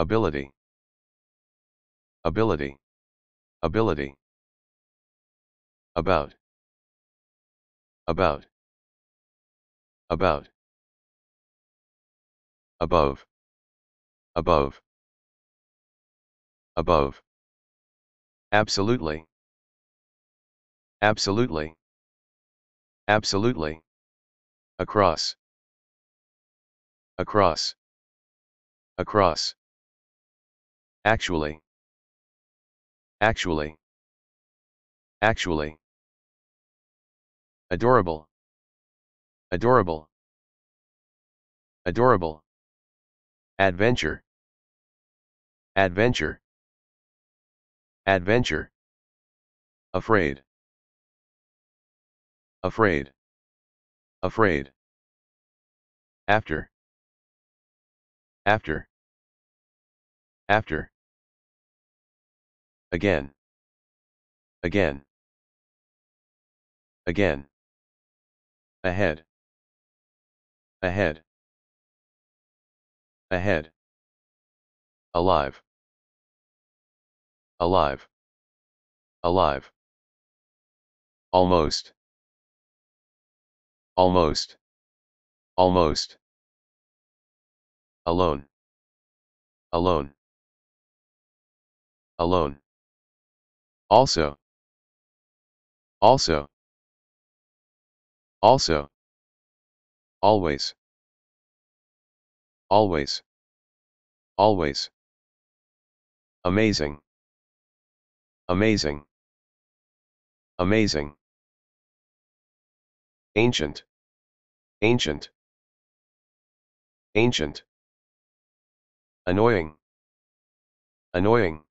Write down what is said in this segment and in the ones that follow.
Ability. Ability. Ability. About. About. About. Above. Above. Above. Absolutely. Absolutely. Absolutely. Across. Across. Across. Actually. Actually. Actually. Adorable. Adorable. Adorable. Adventure. Adventure. Adventure. Afraid. Afraid. Afraid. After. After. After. Again. Again. Again. Ahead. Ahead. Ahead. Alive. Alive. Alive. Almost. Almost. Almost. Alone. Alone. Alone. Also. Also. Also. Always. Always. Always. Amazing. Amazing. Amazing. Ancient. Ancient. Ancient. Annoying. Annoying.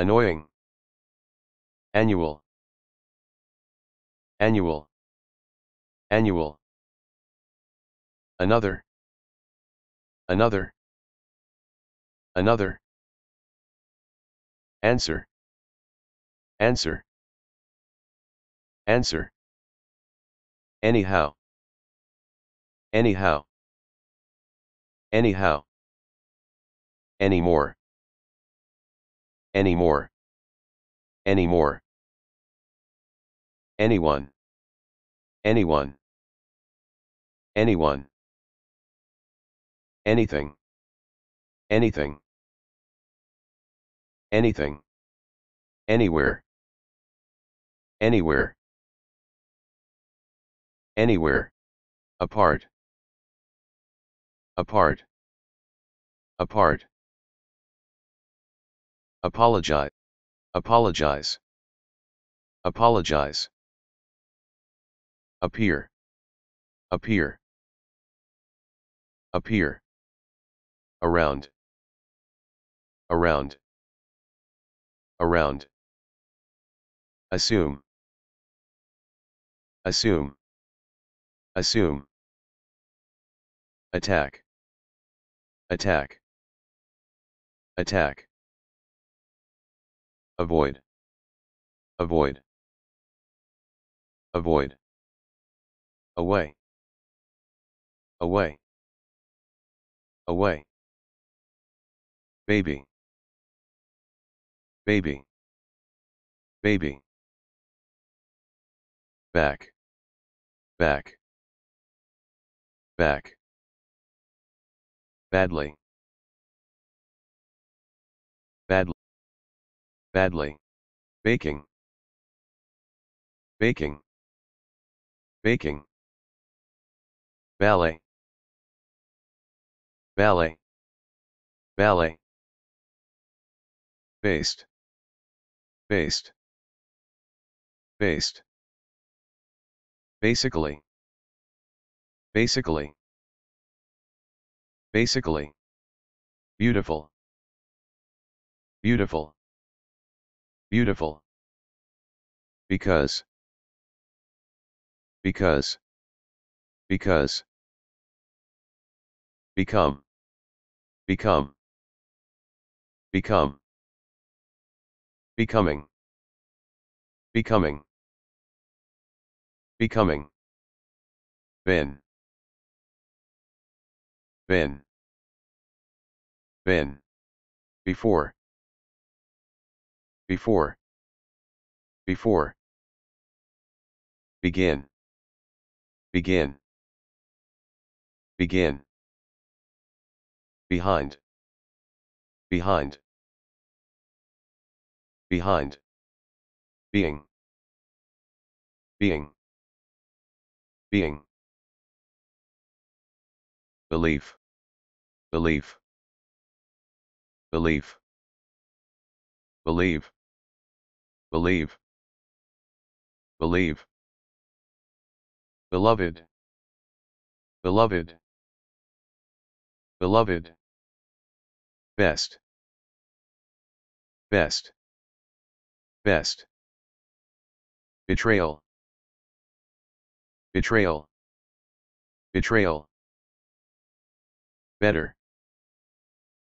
Annoying. Annual. Annual. Annual. Another. Another. Another. Answer. Answer. Answer. Anyhow. Anyhow. Anyhow. Anymore. Anymore. Anymore. Anyone. Anyone. Anyone. Anything. Anything. Anything. Anywhere. Anywhere. Anywhere. Apart. Apart. Apart. Apologize. Apologize. Apologize. Appear. Appear. Appear. Around. Around. Around. Assume. Assume. Assume. Attack. Attack. Attack. Avoid. Avoid. Avoid. Away. Away. Away. Baby. Baby. Baby. Back. Back. Back. Badly. badly. Baking. Baking. Baking. Ballet. Ballet. Ballet. Based. Based. Based. Basically. Basically. Basically. Beautiful. Beautiful. Beautiful. Because. Because. Because. Become. Become. Become. Becoming. Becoming. Becoming. Been. Been. Been. Before. Before. Before. Begin. Begin. Begin. Behind. Behind. Behind. Being. Being. Being. Belief. Belief. Belief. Believe. Believe. Believe. Beloved. Beloved. Beloved. Best. Best. Best. Betrayal. Betrayal. Betrayal. Better.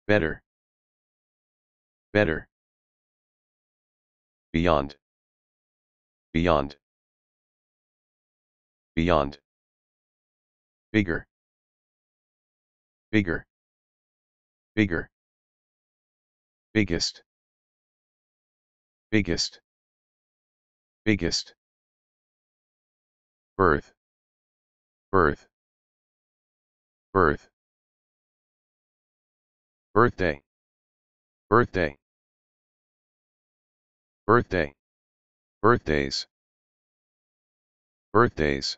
Better. Better beyond beyond beyond bigger bigger bigger biggest biggest biggest birth birth birth birthday birthday Birthday. Birthdays. Birthdays.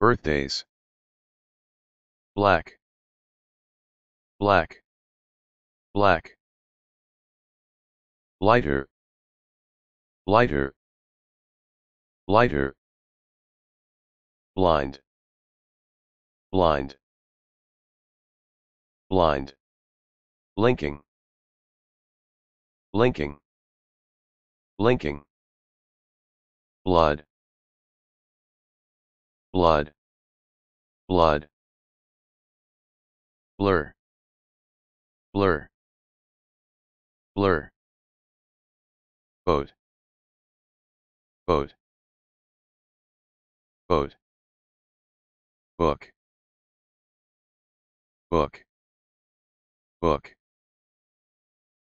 Birthdays. Black. Black. Black. Lighter. Lighter. Lighter. Blind. Blind. Blind. Blinking. Blinking. Blinking. Blood. Blood. Blood. Blur. Blur. Blur. Boat. Boat. Boat. Book. Book. Book.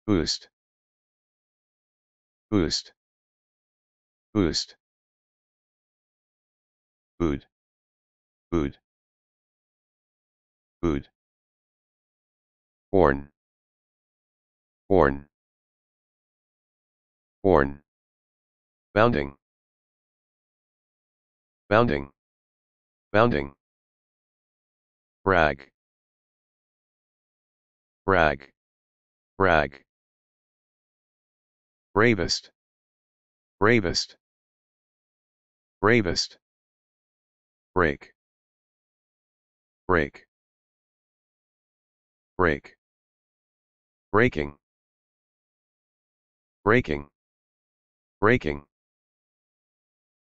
Boost. Boost. Boost. Food. Food. Food. Horn. Horn. Horn. Bounding. Bounding. Bounding. Brag. Brag. Brag. Bravest. Bravest. Bravest. Break. Break. Break. Breaking. Breaking. Breaking.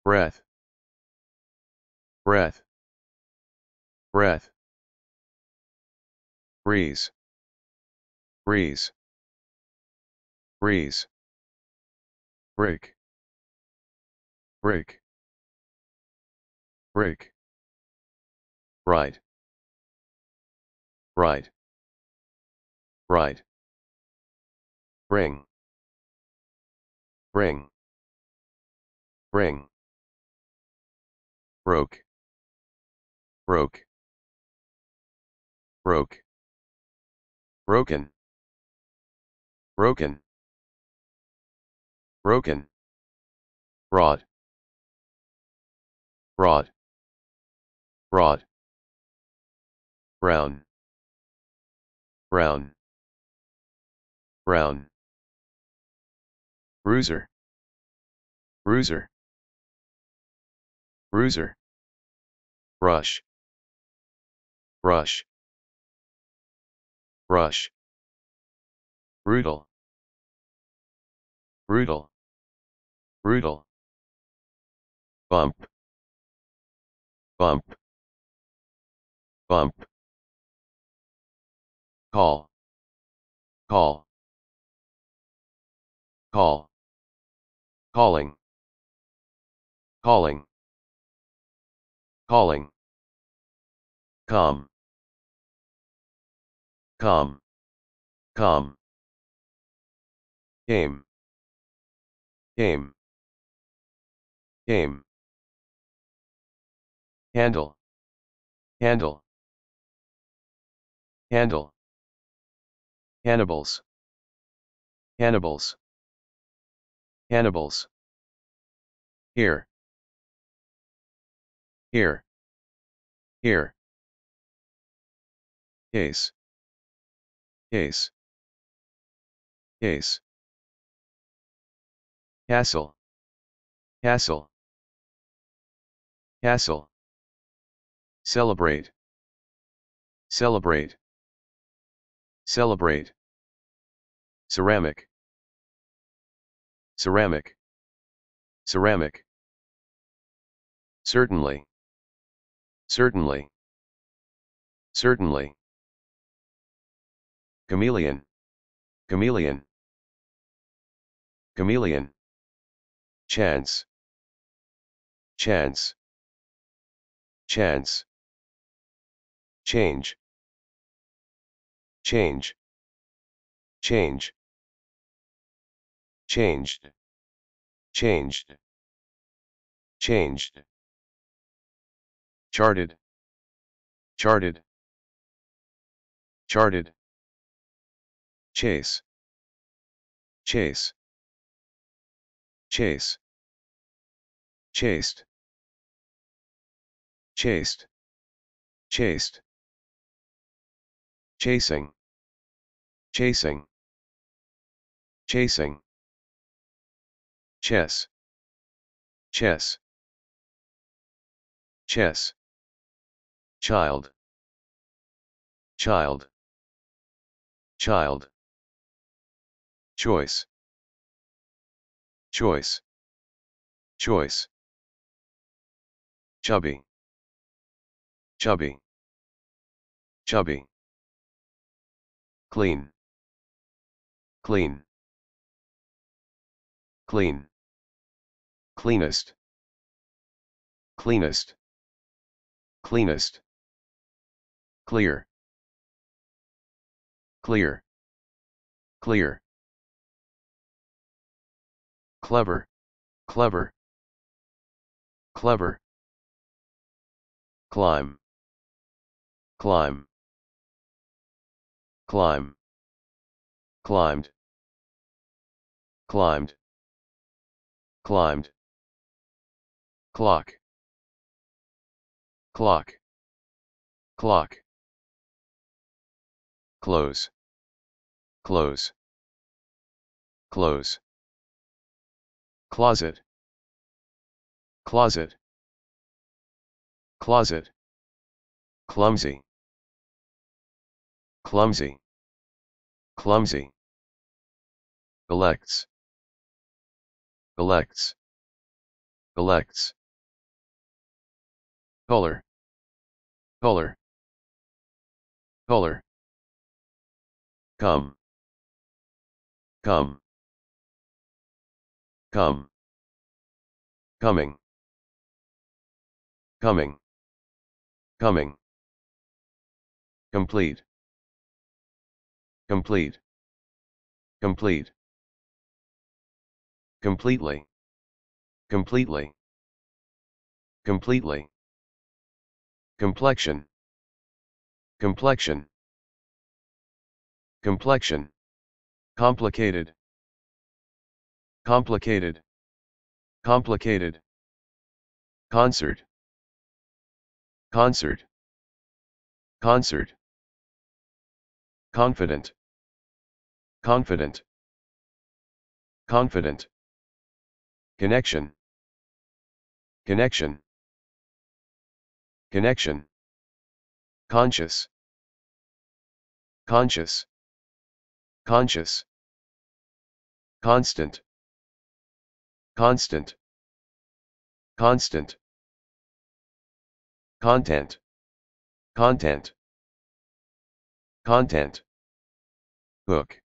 Breath. Breath. Breath. Breeze. Breeze. Breeze break break break right right right bring bring bring broke broke broke broken broken Broken. Broad. Broad. Broad. Brown. Brown. Brown. Bruiser. Bruiser. Bruiser. Brush. Brush. Brush. Brutal. Brutal. Brutal. Bump. Bump. Bump. Call. Call. Call. Calling. Calling. Calling. Come. Come. Come. Came. Aim. Aim. Handle. Handle. Handle. Cannibals. Cannibals. Cannibals. Here. Here. Here. Case. Case. Case. Hassle. Hassle. Hassle. Celebrate. Celebrate. Celebrate. Ceramic. Ceramic. Ceramic. Certainly. Certainly. Certainly. Chameleon. Chameleon. Chameleon chance chance chance change change change changed changed changed charted charted charted chase chase Chase. Chased. Chased. Chased. Chasing. Chasing. Chasing. Chess. Chess. Chess. Child. Child. Child. Choice. Choice. Choice. Chubby. Chubby. Chubby. Clean. Clean. Clean. Cleanest. Cleanest. Cleanest. Clear. Clear. Clear clever, clever, clever. Climb, climb, climb, climbed, climbed, climbed. Clock, clock, clock. Close, close, close Closet. Closet. Closet. Clumsy. Clumsy. Clumsy. Elects. Elects. Elects. Color. Color. Color. Come. Come. Come. Coming. Coming. Coming. Complete. Complete. Complete. Completely. Completely. Completely. Complexion. Complexion. Complexion. Complicated. Complicated. Complicated. Concert. Concert. Concert. Confident. Confident. Confident. Connection. Connection. Connection. Conscious. Conscious. Conscious. Constant. Constant. Constant. Content. Content. Content. Hook.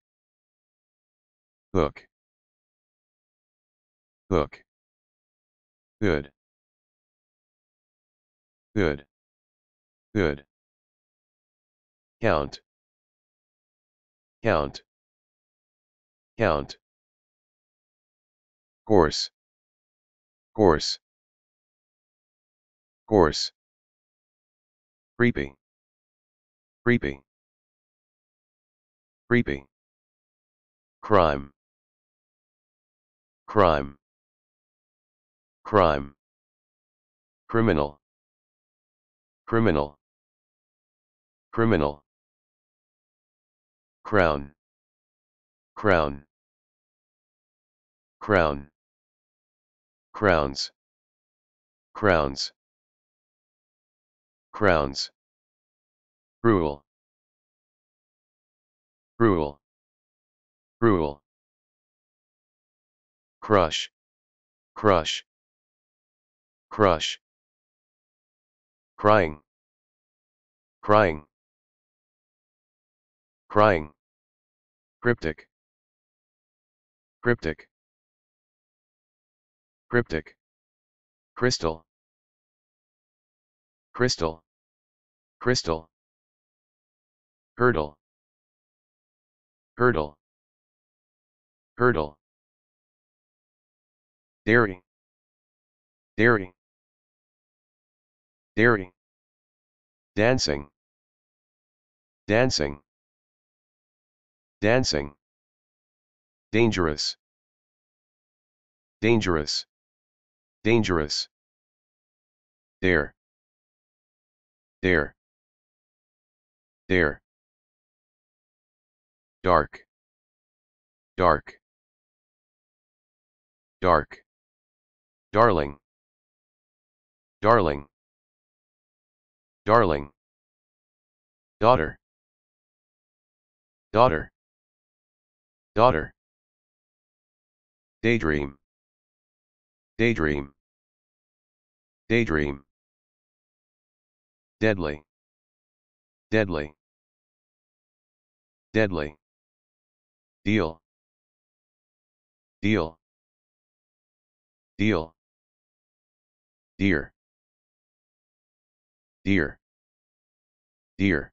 Hook. Hook. Good. Good. Good. Count. Count. Count course course course creeping creeping creeping crime crime crime criminal criminal criminal crown crown crown crowns crowns crowns rule rule rule crush crush crush crying crying crying cryptic cryptic Cryptic. Crystal. Crystal. Crystal. Hurdle. Hurdle. Hurdle. Daring. Daring. Daring. Dancing. Dancing. Dancing. Dangerous. Dangerous. Dangerous. There. There. There. Dark. Dark. Dark. Darling. Darling. Darling. Daughter. Daughter. Daughter. Daydream. Daydream. Daydream. Deadly. Deadly. Deadly. Deal. Deal. Deal. Dear. Dear. Dear.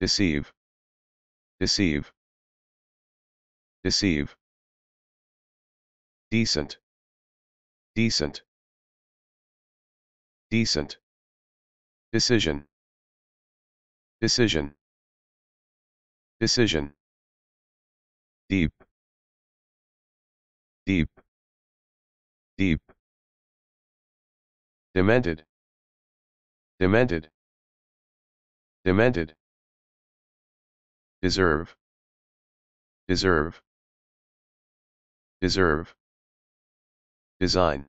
Deceive. Deceive. Deceive. Decent. Decent. Decent. Decision. Decision. Decision. Deep. Deep. Deep. Demented. Demented. Demented. Deserve. Deserve. Deserve. Design.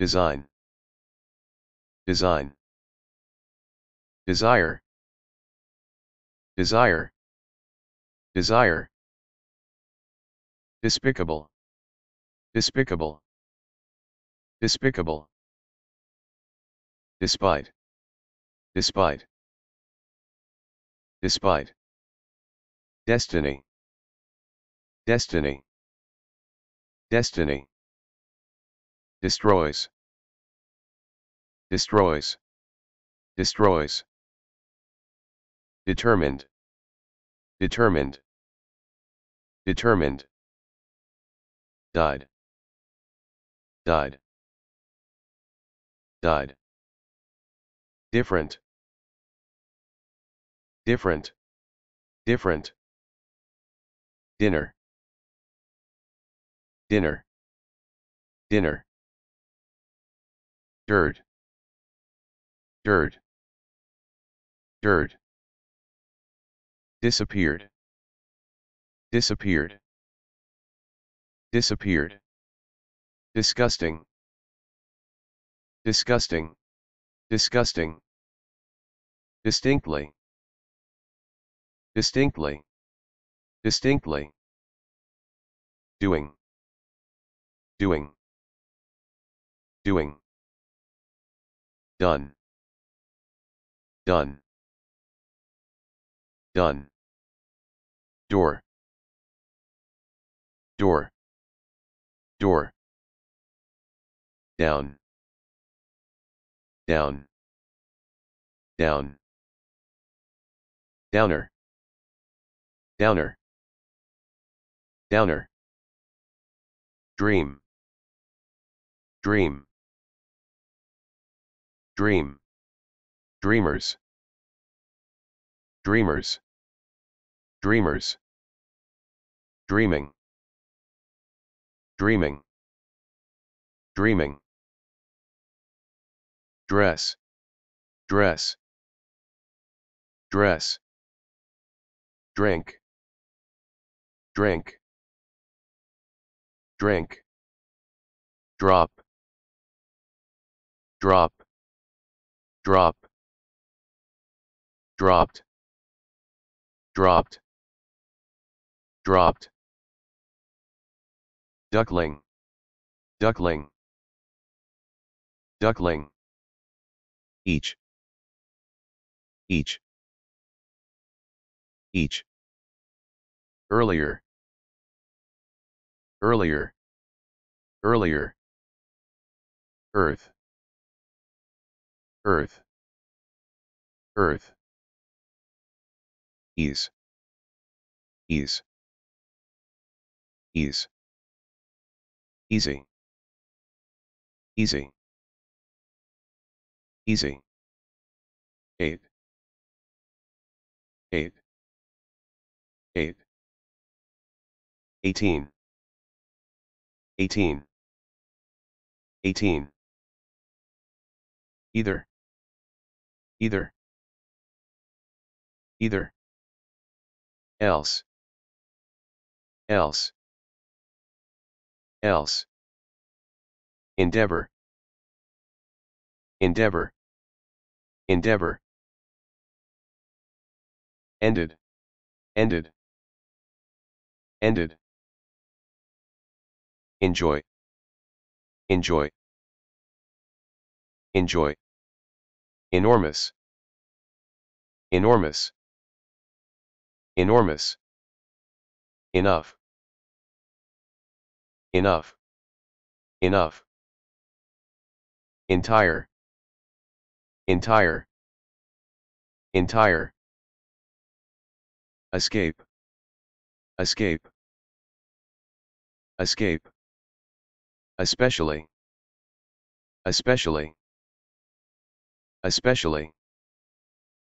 Design. Design. Desire. Desire. Desire. Despicable. Despicable. Despicable. Despite. Despite. Despite. Destiny. Destiny. Destiny. Destroys. Destroys. Destroys. Determined. Determined. Determined. Died. Died. Died. Different. Different. Different. Dinner. Dinner. Dinner. Dirt. Dirt. Dirt. Disappeared. Disappeared. Disappeared. Disgusting. Disgusting. Disgusting. Distinctly. Distinctly. Distinctly. Doing. Doing. Doing. Done. Done. Done. Door. Door. Door. Down. Down. Down. Downer. Downer. Downer. Dream. Dream. Dream. Dreamers. Dreamers. Dreamers. Dreaming. Dreaming. Dreaming. Dress. Dress. Dress. Drink. Drink. Drink. Drop. Drop. Drop dropped dropped dropped duckling duckling duckling each each each earlier earlier earlier earth earth earth ease ease ease easy easy easy eight eight eight eighteen eighteen eighteen either either either else else else endeavor endeavor endeavor ended ended ended enjoy enjoy enjoy enormous enormous Enormous. Enough. Enough. Enough. Entire. Entire. Entire. Escape. Escape. Escape. Especially. Especially. Especially.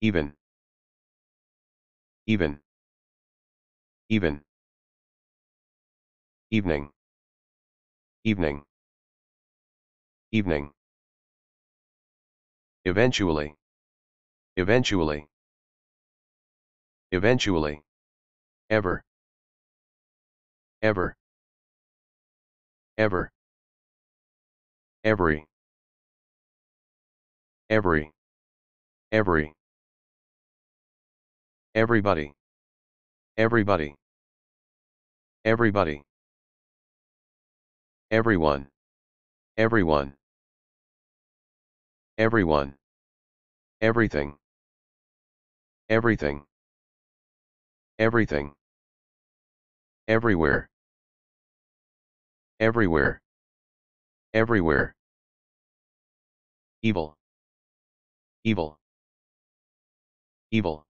Even. Even. Even. Evening. Evening. Evening. Eventually. Eventually. Eventually. Ever. Ever. Ever. Every. Every. Every. Everybody. Everybody. Everybody. Everyone. Everyone. Everyone. Everything. Everything. Everything. Everywhere. Everywhere. Everywhere. Evil. Evil. Evil.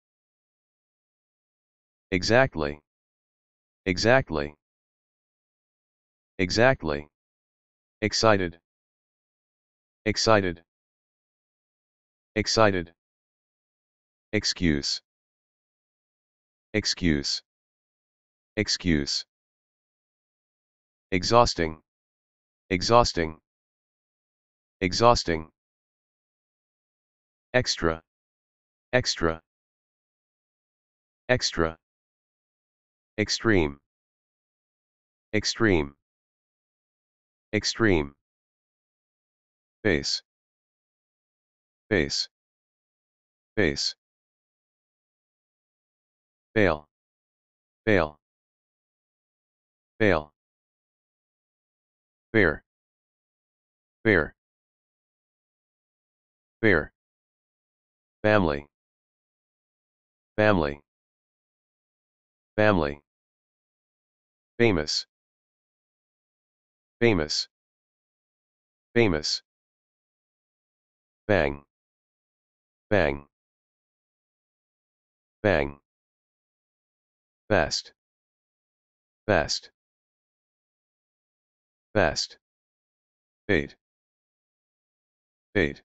Exactly. Exactly. Exactly. Excited. Excited. Excited. Excuse. Excuse. Excuse. Exhausting. Exhausting. Exhausting. Extra. Extra. Extra. Extreme. Extreme. Extreme. Base. Base. Base. Fail. Fail. Fail. Fair. Fair. Fair. Family. Family. Family. Famous. Famous. Famous. Bang. Bang. Bang. Best. Best. Best. Fade. Fade.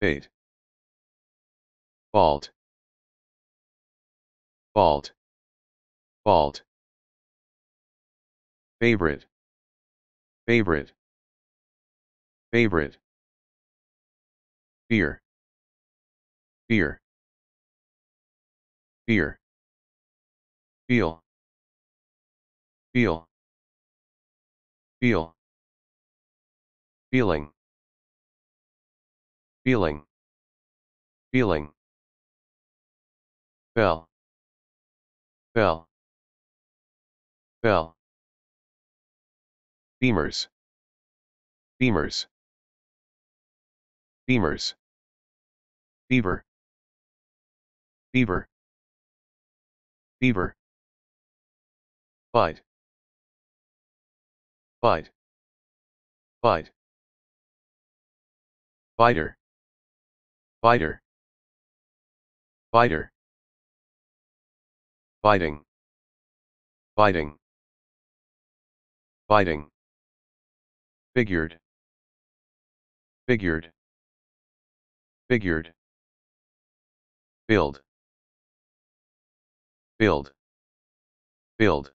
Fade. Bald. Bald. Bald. Favorite. Favorite. Favorite. Fear. Fear. Fear. Feel. Feel. Feel. Feeling. Feeling. Feeling. Bell. Bell. Bell. Beamers. Beamers. Beamers. Beaver. Beaver. Beaver. Bite. Bite. Bite. Biter. Biter. Biter. Biting. Biting. Biting. Figured. Figured. Figured. Build. Build. Build.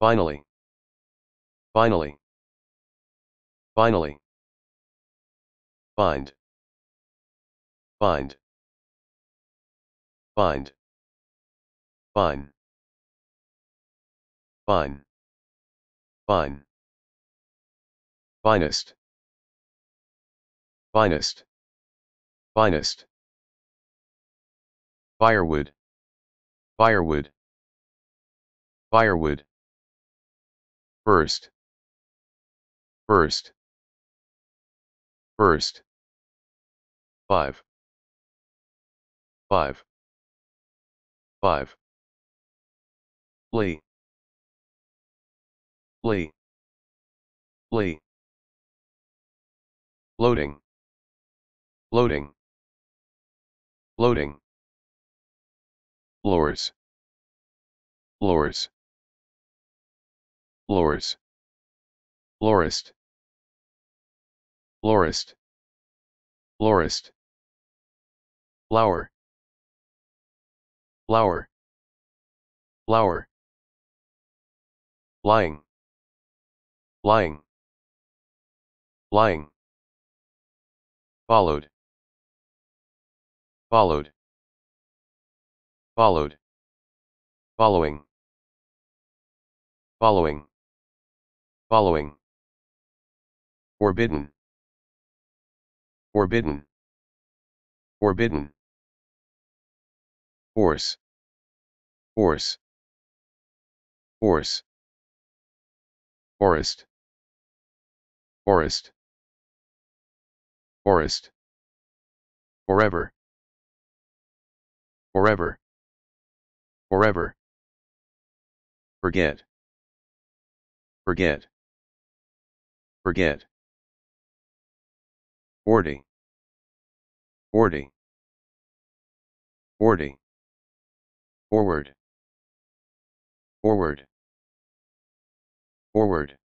Finally. Finally. Finally. Find. Find. Find. Fine. Fine. Fine. Finest. Finest. Finest. Firewood. Firewood. Firewood. First. First. First. Five. Five. Five. Lee. Lee. Lee. Loading. Loading. Loading. floors floors floors florist florist florist Flower. Flower. Flower. Flying. Flying. Flying. Followed. Followed. Followed. Following. Following. Following. Forbidden. Forbidden. Forbidden. Force. Force. Force. Forest. Forest. Forest. Forever. Forever. Forever. Forget. Forget. Forget. Forty. Forty. Forty. Forward. Forward. Forward.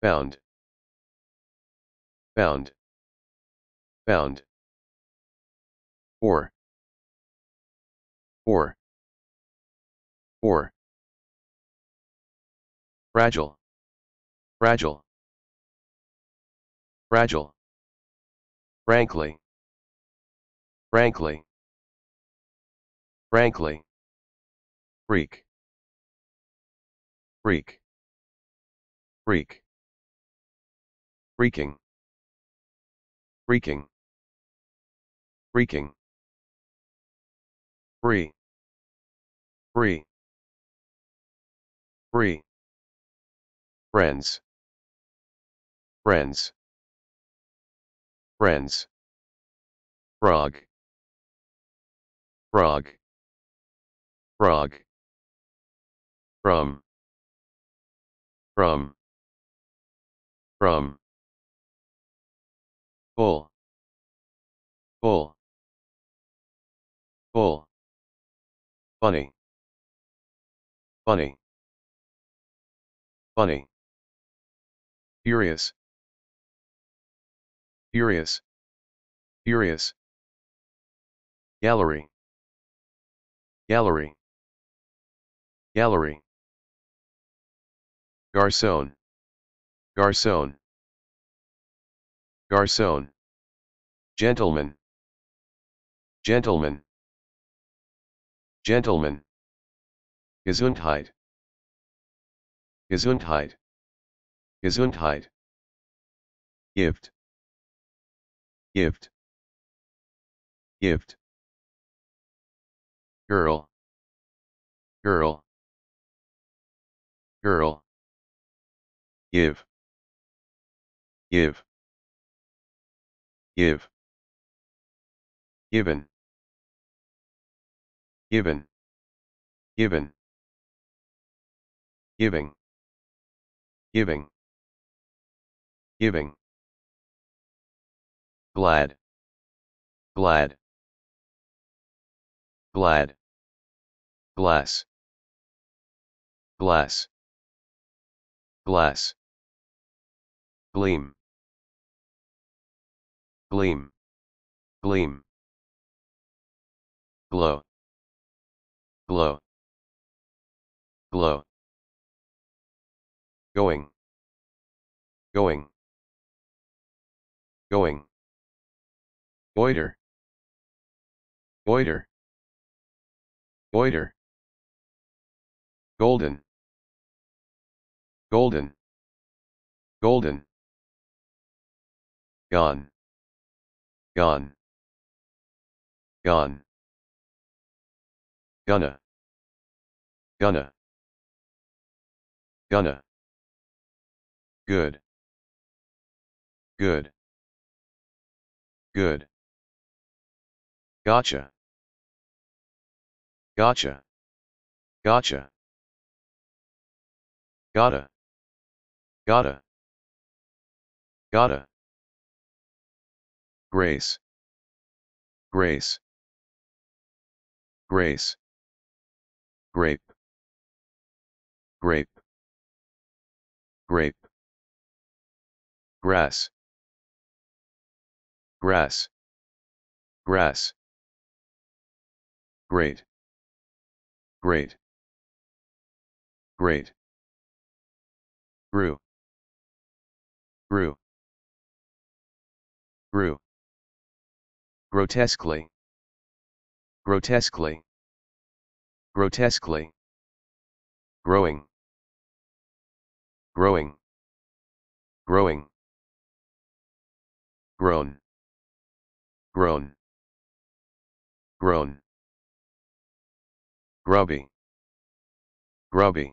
Bound. Bound. Bound. Or. Or. Or. Fragile. Fragile. Fragile. Frankly. Frankly. Frankly. Freak. Freak. Freak. Freaking. Freaking. Reeking. Bree. Bree. Bree. Friends. Friends. Friends. Frog. Frog. Frog. From. From. From. Full. Full. Bull. Bunny. Bunny. Bunny. Furious. Furious. Furious. Gallery. Gallery. Gallery. Garcon. Garcon. Garcon. Gentleman. Gentleman. Gentlemen. Gesundheit. Gesundheit. Gesundheit. Gift. Gift. Gift. Girl. Girl. Girl. Give. Give. Give. Given. Even. Even. Giving. Giving. Giving. Glad. Glad. Glad. Glass. Glass. Glass. Gleam. Gleam. Gleam. Glow. Glow. Glow. Going. Going. Going. Goiter. Goiter. Goiter. Golden. Golden. Golden. Gone. Gone. Gone. Gunna. Gunna. Gunna. Good. Good. Good. Gotcha. Gotcha. Gotcha. Gotta. Gotta. Gotta. Grace. Grace. Grace grape grape grape grass grass grass great great great brew brew brew grotesquely grotesquely grotesquely, growing, growing, growing, grown, grown, grown, grubby, grubby,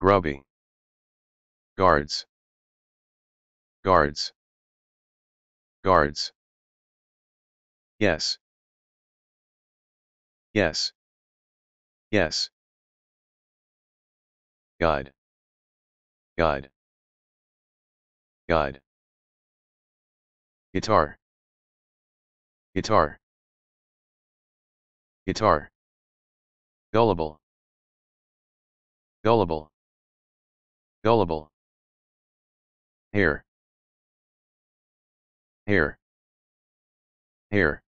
grubby, guards, guards, guards. Yes. Yes. Yes. God. God. God. Guitar. Guitar. Guitar. Gullible. Gullible. Gullible. Hair. Hair. Hair.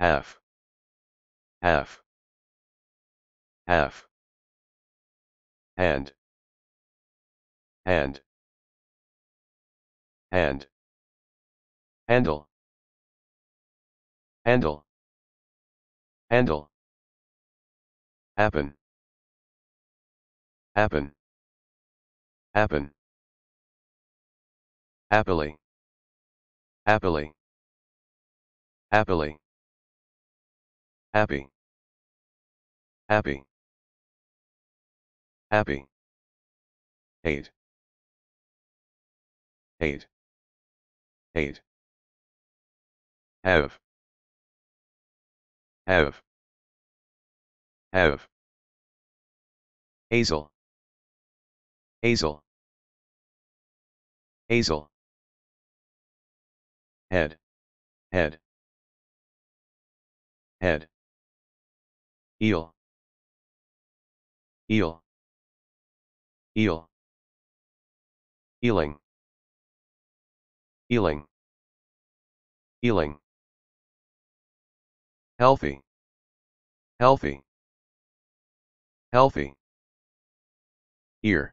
Half half, half, hand, hand, hand, handle, handle, handle, happen, happen, happen, happily, happily, happily, happy. Happy. Happy. 8. 8. 8. Have. Have. Have. Hazel. Hazel. Hazel. Head. Head. Head. Eel. Eel. Eel. Ealing. Ealing. Ealing. Healthy. Healthy. Healthy. Ear.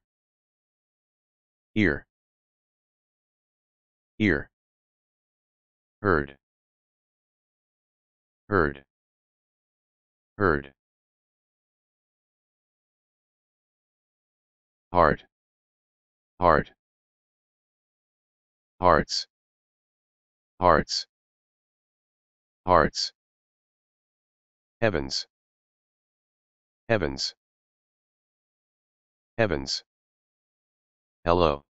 Ear. Ear. Heard. Heard. Heard. Heart. Heart. Hearts. Hearts. Hearts. Heavens. Heavens. Heavens. Hello.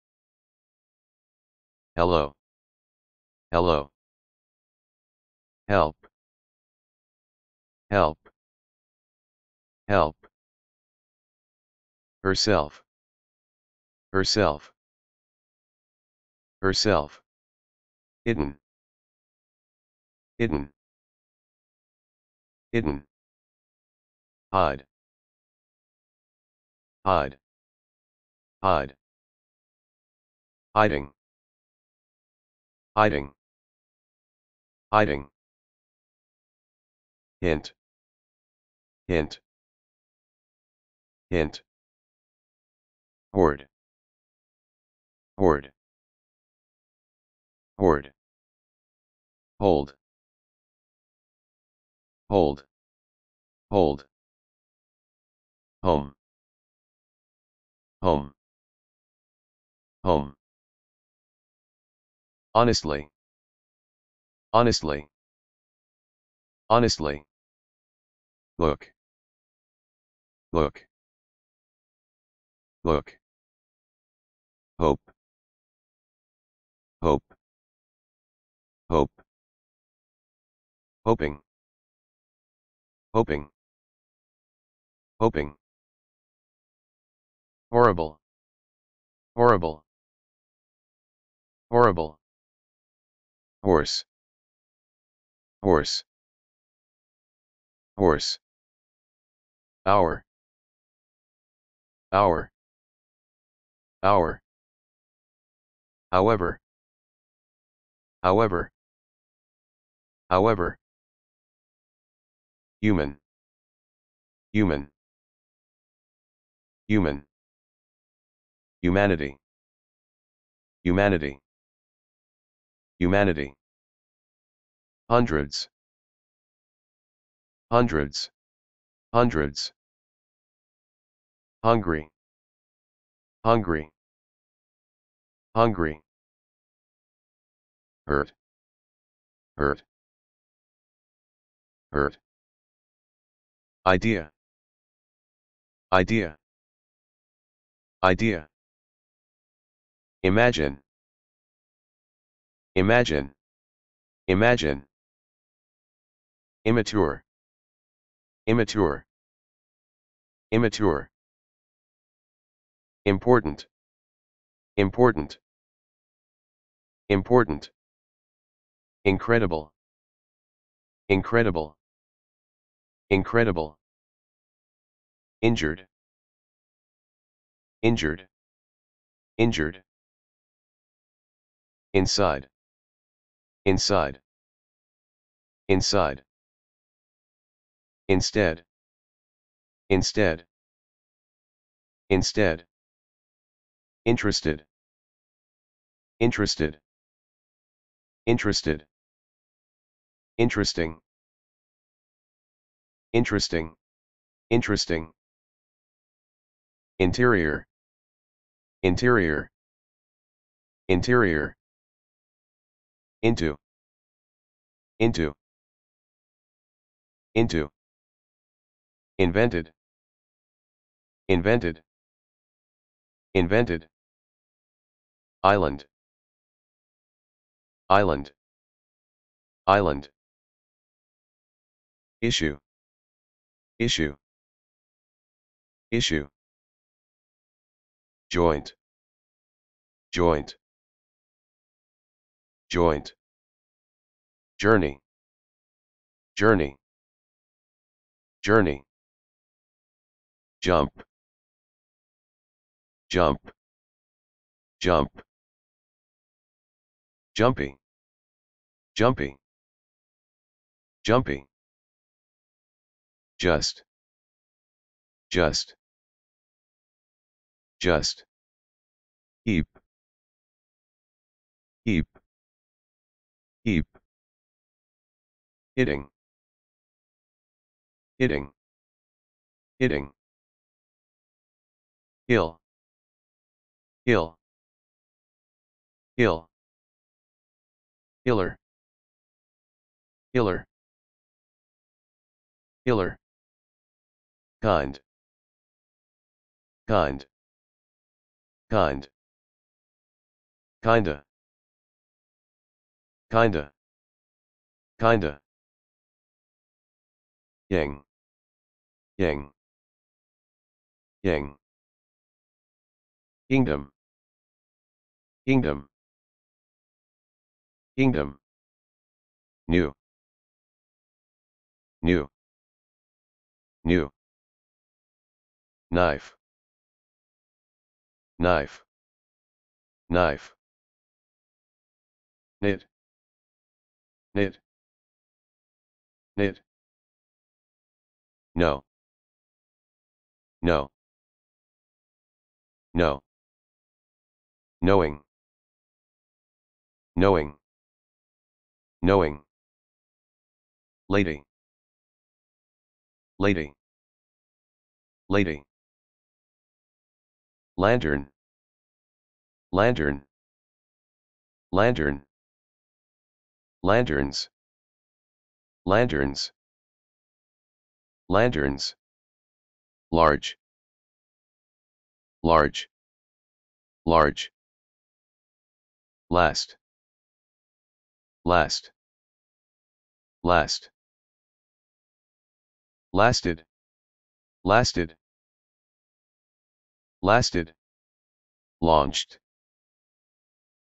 Hello. Hello. Help. Help. Help. Herself herself herself hidden hidden hidden odd odd odd hiding hiding hiding hint hint hint word Hoard. Hoard. Hold. Hold. Hold. Home. Home. Home. Honestly. Honestly. Honestly. Look. Look. Look. Hope hope, hope, hoping, hoping, hoping, horrible, horrible, horrible, horse, horse, horse, hour, hour, hour, however, However. However. Human. Human. Human. Humanity. Humanity. Humanity. Hundreds. Hundreds. Hundreds. Hungry. Hungry. Hungry hurt hurt hurt idea idea idea imagine imagine imagine immature immature immature important important important Incredible. Incredible. Incredible. Injured. Injured. Injured. Inside. Inside. Inside. Instead. Instead. Instead. Interested. Interested. Interested. Interesting. Interesting. Interesting. Interior. Interior. Interior. Into. Into. Into. Invented. Invented. Invented. Island. Island. Island. Issue. Issue. Issue. Joint. Joint. Joint. Journey. Journey. Journey. Jump. Jump. Jump. Jumpy. Jumpy. Jumpy. Just. Just. Just. Eep. Eep. Eep. hitting hitting hitting Ill. Ill. Ill. Iller. Iller. Iller. Kind. Kind. Kind. Kinda. Kinda. Kinda. Yang. Yang. Yang. Kingdom. Kingdom. Kingdom. New. New. New. Knife. Knife. Knife. Knit. Knit. Knit. No. No. No. Knowing. Knowing. Knowing. Lady. Lady. Lady. Lantern. Lantern. Lantern. Lanterns. Lanterns. Lanterns. Large. Large. Large. Last. Last. Last lasted lasted lasted launched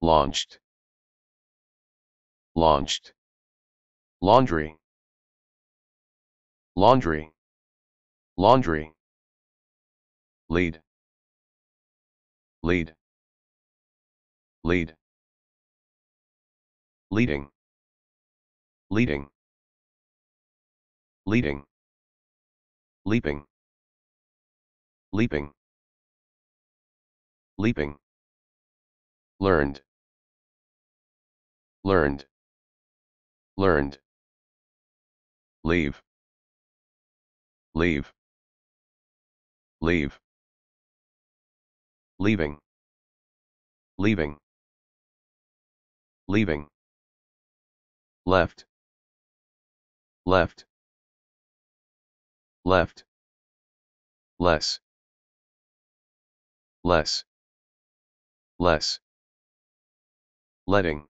launched launched laundry laundry laundry lead lead lead leading leading leading leaping leaping leaping learned learned learned leave leave leave leaving leaving leaving left left left, less, less, less, letting,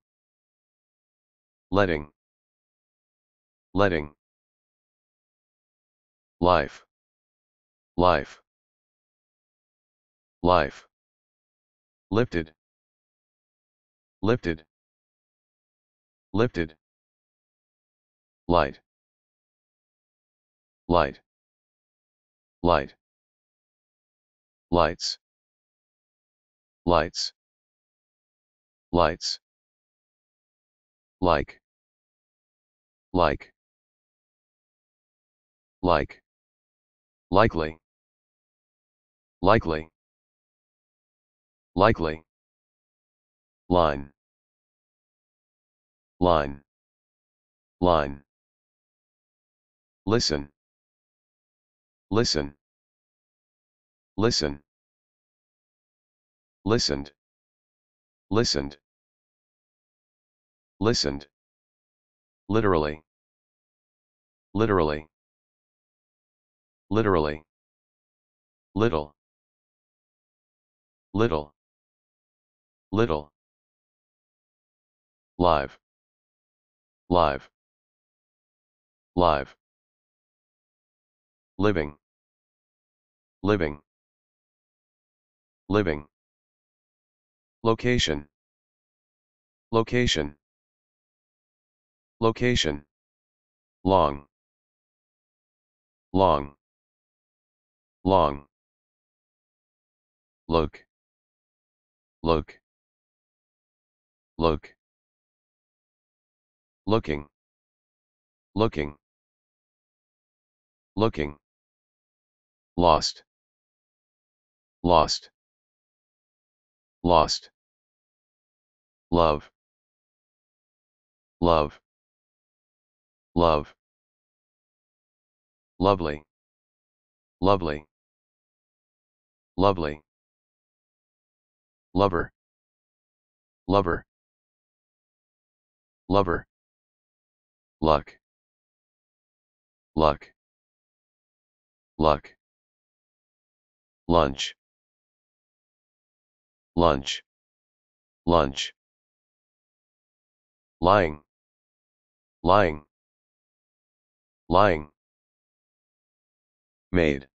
letting, letting, life, life, life, lifted, lifted, lifted, light, light light lights lights lights like like like likely likely likely line line line listen Listen. Listen. Listened. Listened. Listened. Literally. Literally. Literally. Little. Little. Little. Live. Live. Live. Living. Living. Living. Location. Location. Location. Long. Long. Long. Look. Look. Look. Looking. Looking. Looking. Lost lost lost love love love lovely lovely lovely lover lover lover luck luck luck lunch lunch, lunch, lying, lying, lying, made,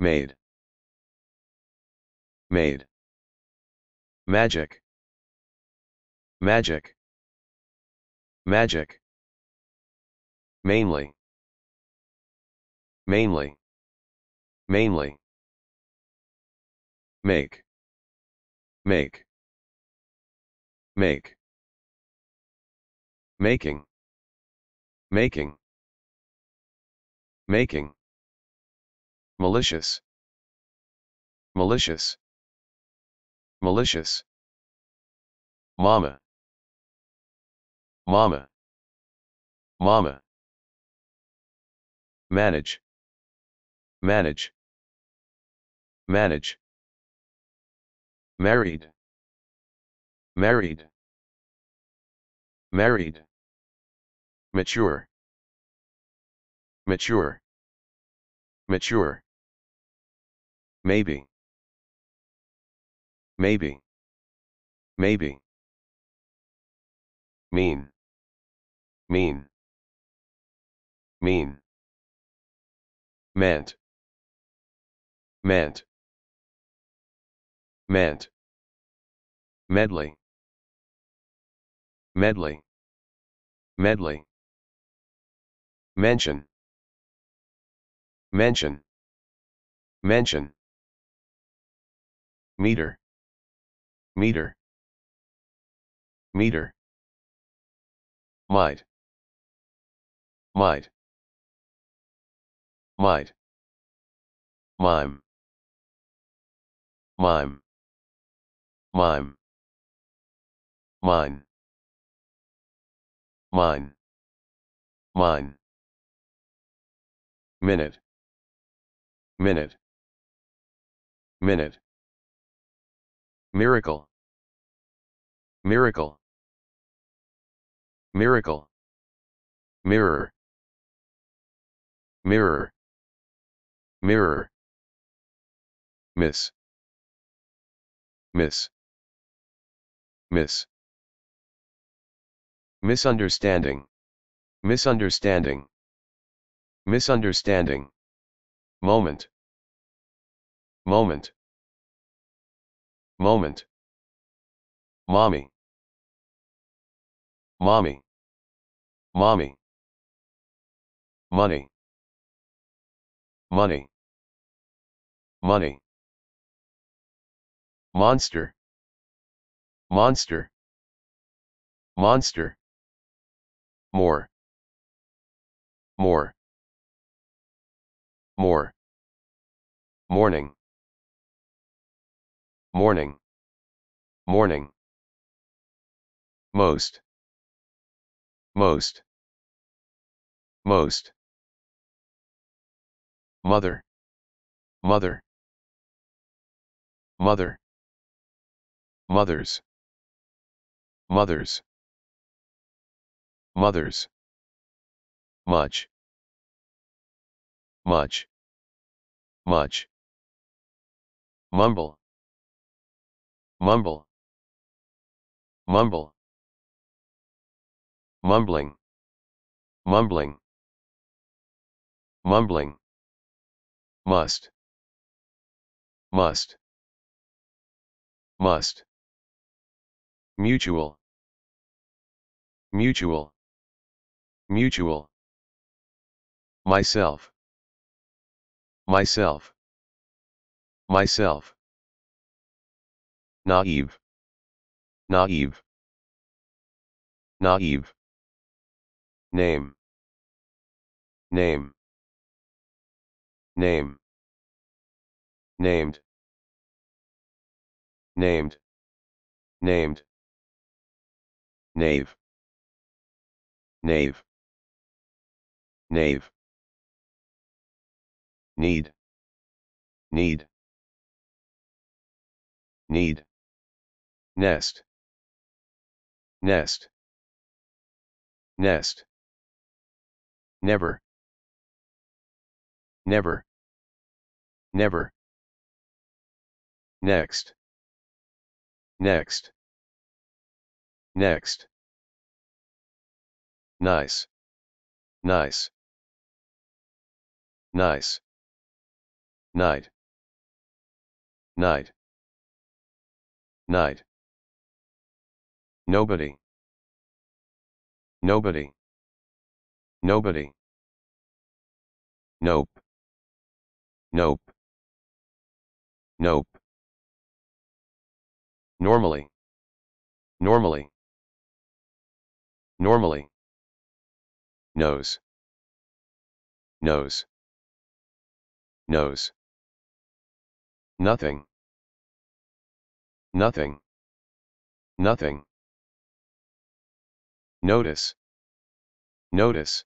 made, made, magic, magic, magic, mainly, mainly, mainly, make, Make. Make. Making. Making. Making. Malicious. Malicious. Malicious. Mama. Mama. Mama. Manage. Manage. Manage married married married mature mature mature maybe maybe maybe mean mean mean meant meant meant Medley. Medley. Medley. Mention. Mention. Mention. Meter. Meter. Meter. Might. Might. Might. Mime. Mime. Mime mine mine mine minute minute minute miracle miracle miracle mirror mirror mirror miss miss miss Misunderstanding. Misunderstanding. Misunderstanding. Moment. Moment. Moment. Mommy. Mommy. Mommy. Money. Money. Money. Monster. Monster. Monster more more more morning morning morning most most most mother mother mother mothers mothers Mothers. Much. Much. Much. Mumble. Mumble. Mumble. Mumbling. Mumbling. Mumbling. Must. Must. Must. Mutual. Mutual. Mutual. Myself. Myself. Myself. Naive. Naive. Naive. Name. Name. Name. Named. Named. Named. Nave. Nave. Nave. Need. Need. Need. Nest. Nest. Nest. Never. Never. Never. Next. Next. Next. Nice. Nice. Nice. Night. Night. Night. Nobody. Nobody. Nobody. Nope. Nope. Nope. Normally. Normally. Normally. Nose. Nose nose. Nothing. Nothing. Nothing. Notice. Notice.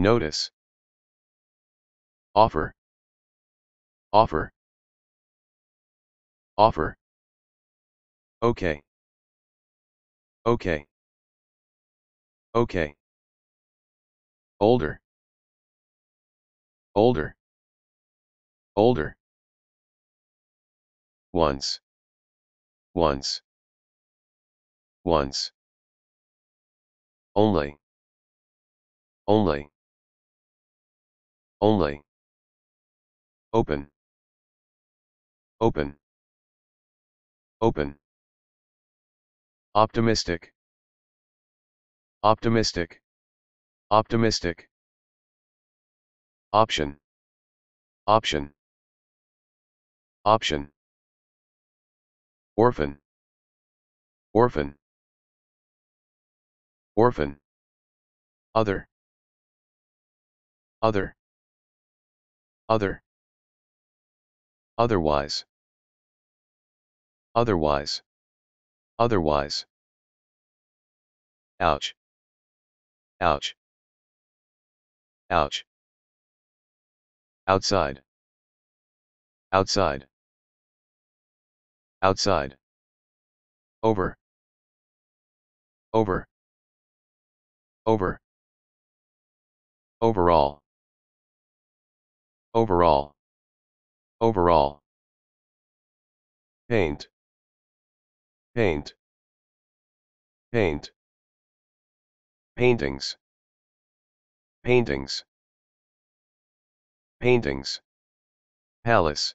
Notice. Offer. Offer. Offer. Okay. Okay. Okay. Older. Older. Older. Once. Once. Once. Only. Only. Only. Open. Open. Open. Optimistic. Optimistic. Optimistic. Option. Option. Option. Orphan. Orphan. Orphan. Other. Other. Other. Otherwise. Otherwise. Otherwise. Ouch. Ouch. Ouch. Outside. Outside. Outside. Over. Over. Over. Overall. Overall. Overall. Paint. Paint. Paint. Paintings. Paintings. Paintings. Palace.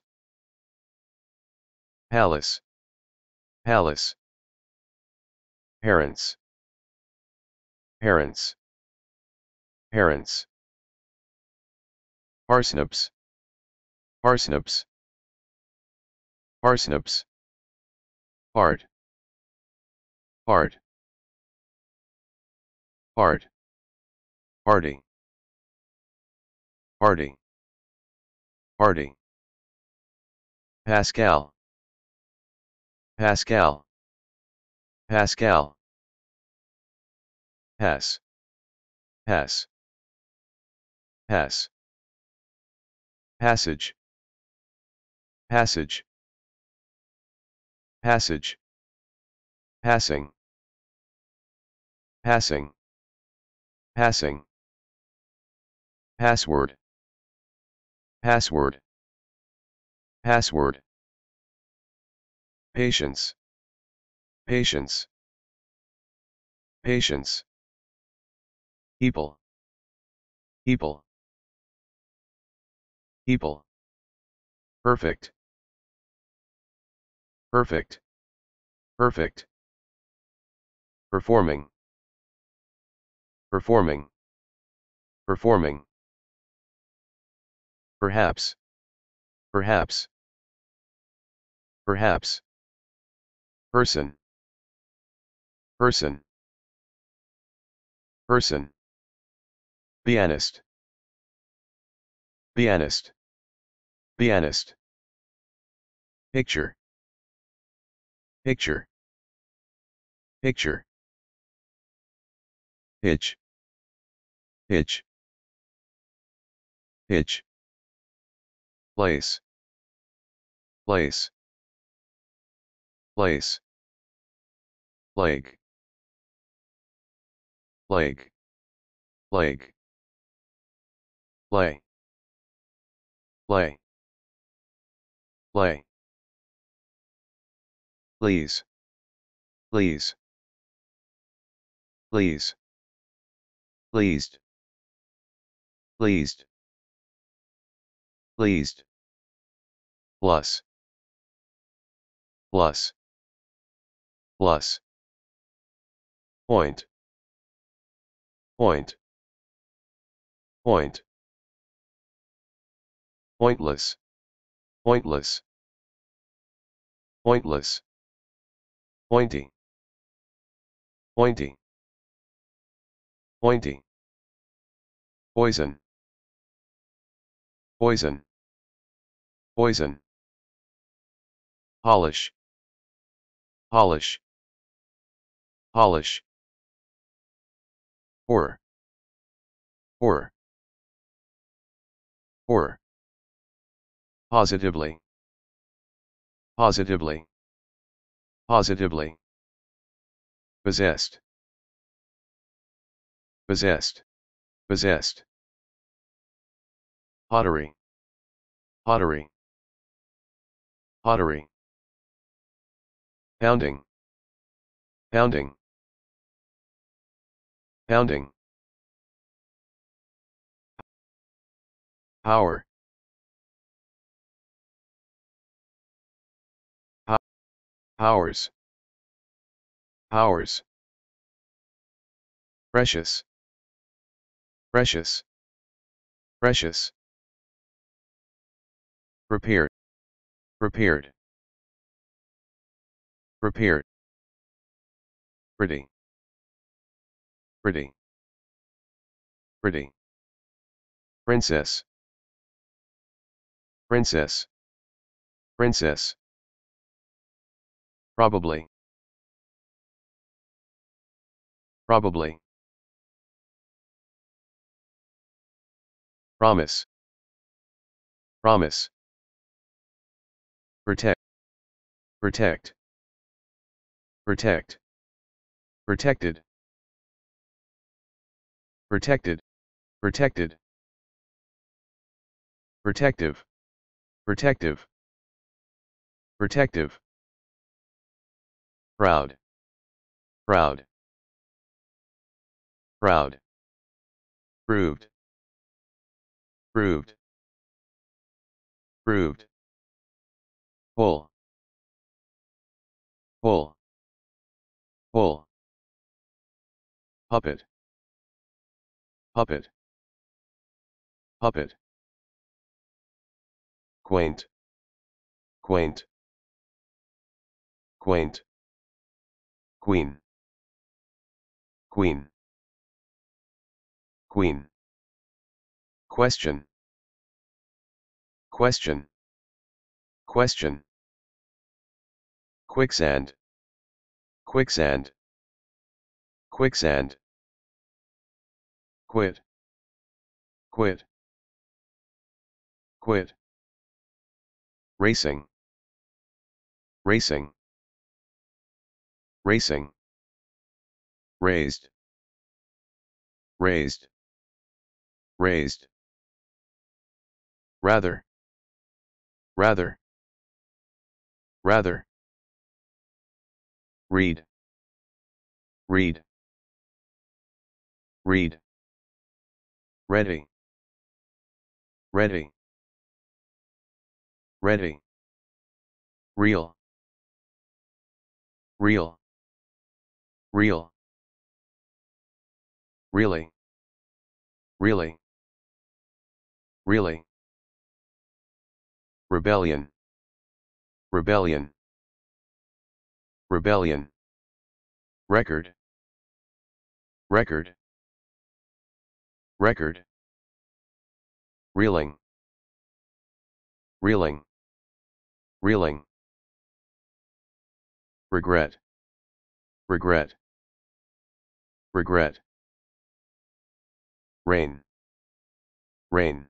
Palace. Palace. Parents. Parents. Parents. Parsnips. Parsnips. Parsnips. Part. Part. Part. Party. Party. Party. Pascal. Pascal. Pascal. Pass. Pass. Pass. Passage. Passage. Passage. Passing. Passing. Passing. Password. Password. Password. Patience. Patience. Patience. People. People. People. Perfect. Perfect. Perfect. Performing. Performing. Performing. Perhaps. Perhaps. Perhaps person person person pianist pianist pianist picture picture picture pitch pitch pitch place place place leg leg leg lay lay lay please please please pleased pleased pleased plus plus plus point point point pointless pointless pointless pointy pointy pointy poison poison poison polish polish Polish. Or. Or. Or. Positively. Positively. Positively. Possessed. Possessed. Possessed. Pottery. Pottery. Pottery. Pounding. Pounding. Pounding. Power. Powers. Powers. Precious. Precious. Precious. Prepared. Prepared. Prepared. Pretty. Pretty. Pretty. Princess. Princess. Princess. Probably. Probably. Promise. Promise. Protect. Protect. Protect. Protected protected, protected, protective, protective, protective, proud, proud, proud, proved, proved, proved, pull, pull, pull, puppet, Puppet. Puppet. Quaint. Quaint. Quaint. Queen. Queen. Queen. Question. Question. Question. Quicksand. Quicksand. Quicksand quit quit quit racing racing racing raised raised raised rather rather rather read read read Reading. Reading. Reading. Real. Real. Real. Really. Really. Really. Rebellion. Rebellion. Rebellion. Record. Record. Record. Reeling. Reeling. Reeling. Regret. Regret. Regret. Rain. Rain.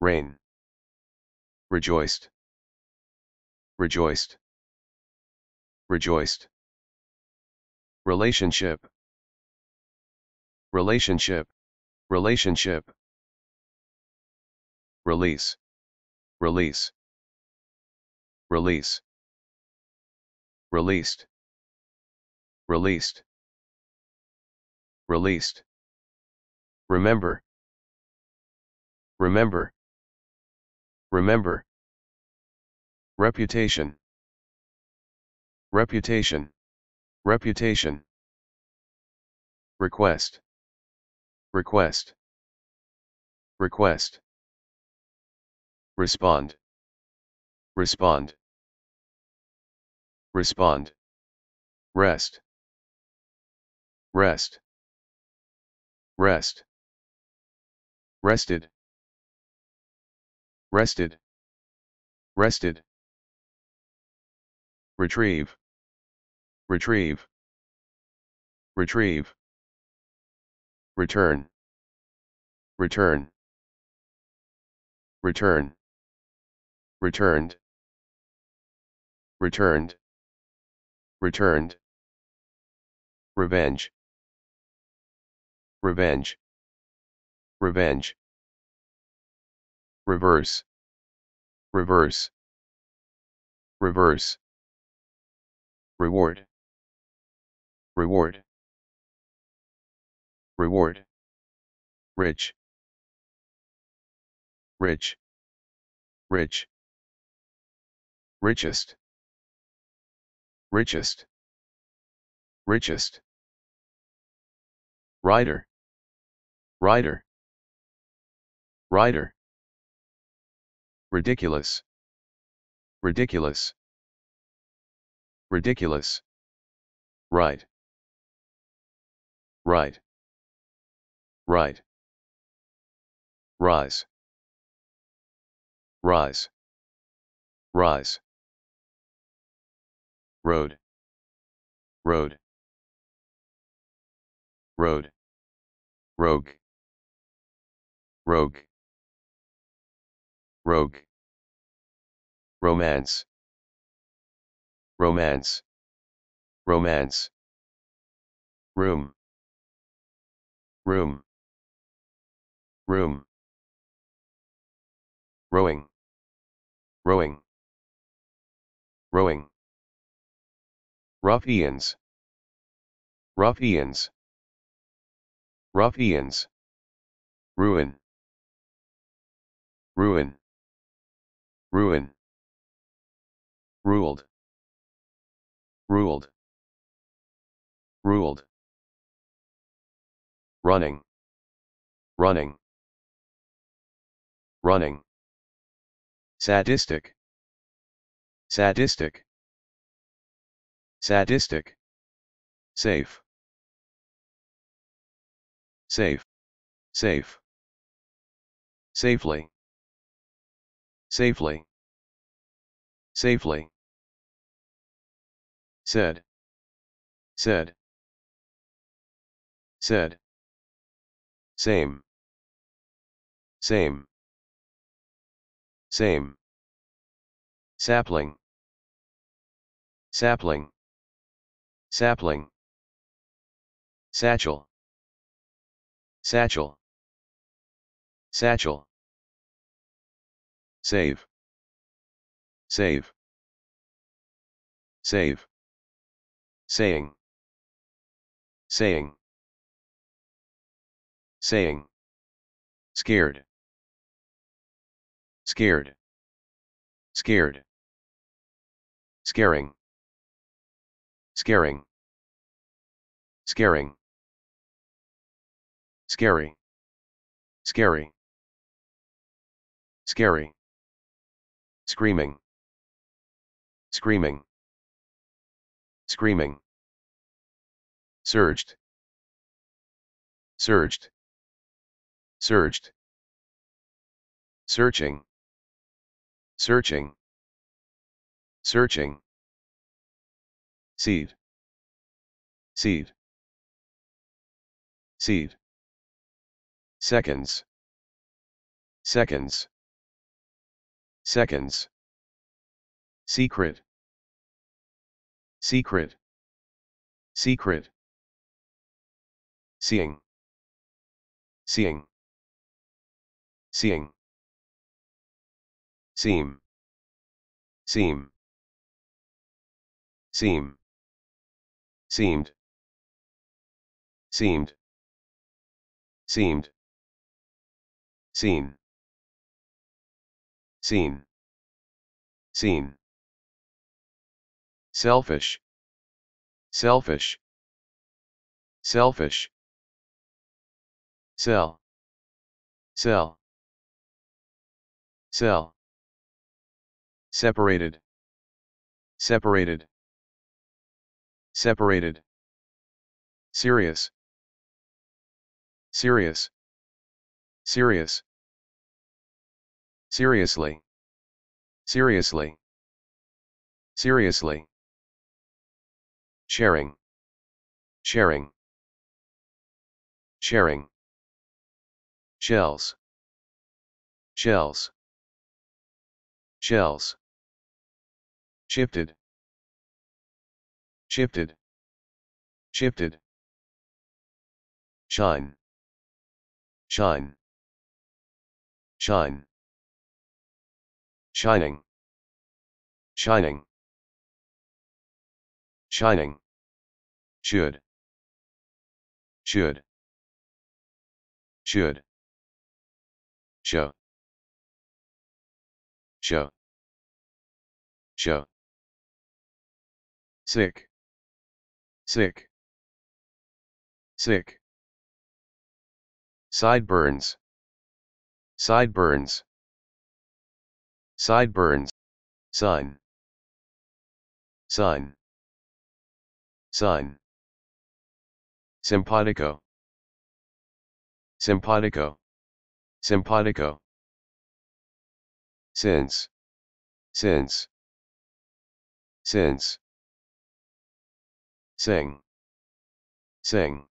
Rain. Rejoiced. Rejoiced. Rejoiced. Relationship. Relationship, relationship. Release, release. Release. Released. Released. Released. Remember. Remember. Remember. Reputation. Reputation. Reputation. Request. Request. Request. Respond. Respond. Respond. Rest. Rest. Rest. Rested. Rested. Rested. Retrieve. Retrieve. Retrieve. Return. Return. Return. Returned. Returned. Returned. Revenge. Revenge. Revenge. Reverse. Reverse. Reverse. Reward. Reward. Reward. Rich. Rich. Rich. Richest. Richest. Richest. Rider. Rider. Rider. Ridiculous. Ridiculous. Ridiculous. Right. Right right rise rise rise road road road rogue rogue rogue romance romance romance room room Room. Rowing. Rowing. Rowing. Ruffians. Ruffians. Ruffians. Ruin. Ruin. Ruin. Ruled. Ruled. Ruled. Running. Running running. Sadistic. Sadistic. Sadistic. Safe. Safe. Safe. Safely. Safely. Safely. Said. Said. Said. Same. Same. Same. Sapling. Sapling. Sapling. Satchel. Satchel. Satchel. Save. Save. Save. Saying. Saying. Saying. Scared. Scared. Scared. Scaring. Scaring. Scaring. Scary. Scary. Scary. Screaming. Screaming. Screaming. Surged. Surged. Surged. Searching. Searching. Searching. Seed. Seed. Seed. Seconds. Seconds. Seconds. Secret. Secret. Secret. Seeing. Seeing. Seeing seam seam seam seemed seemed seemed seen seen seen selfish selfish selfish sell sell sell separated separated separated serious serious serious seriously seriously seriously sharing sharing sharing shells shells shells Chipped. Chipped Chipped. Shine. Shine. Shine. Shining. Shining. Shining. Should. Should. Should. Show. Show. Show sick sick sick sideburns sideburns sideburns sun sun sun simpatico simpatico simpatico since since since Sing. Sing.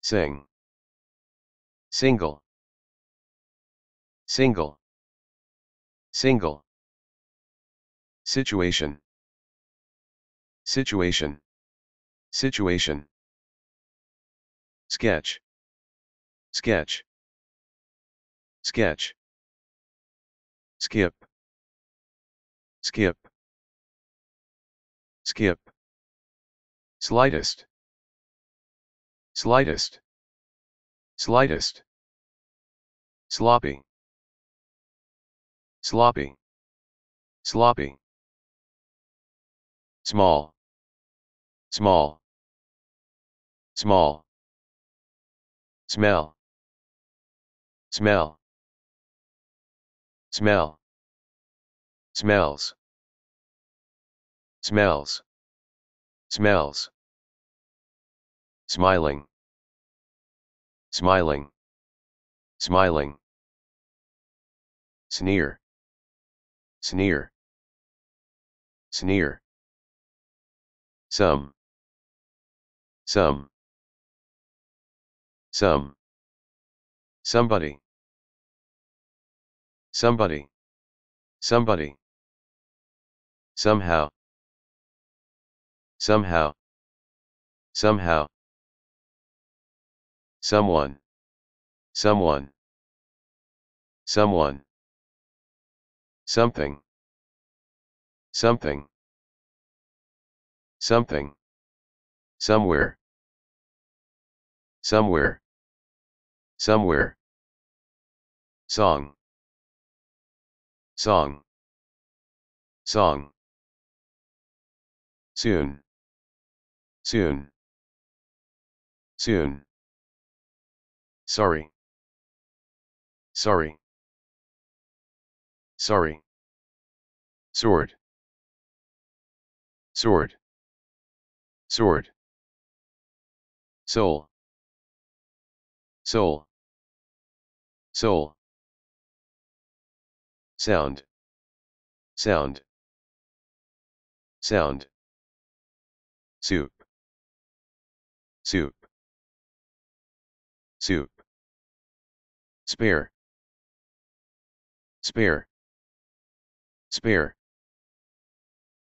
Sing. Single. Single. Single. Situation. Situation. Situation. Sketch. Sketch. Sketch. Skip. Skip. Skip. Slightest. Slightest. Slightest. Sloppy. Sloppy. Sloppy. Small. Small. Small. Smell. Smell. Smell. Smells. Smells. Smells. Smiling. Smiling. Smiling. Sneer. Sneer. Sneer. Some. Some. Some. Somebody. Somebody. Somebody. Somehow. Somehow. Somehow. Someone. Someone. Someone. Something. Something. Something. Somewhere. Somewhere. Somewhere. Song. Song. Song. Soon. Soon. Soon. Sorry. Sorry. Sorry. Sword. Sword. Sword. Soul. Soul. Soul. Sound. Sound. Sound. Suit soup soup spear spear spear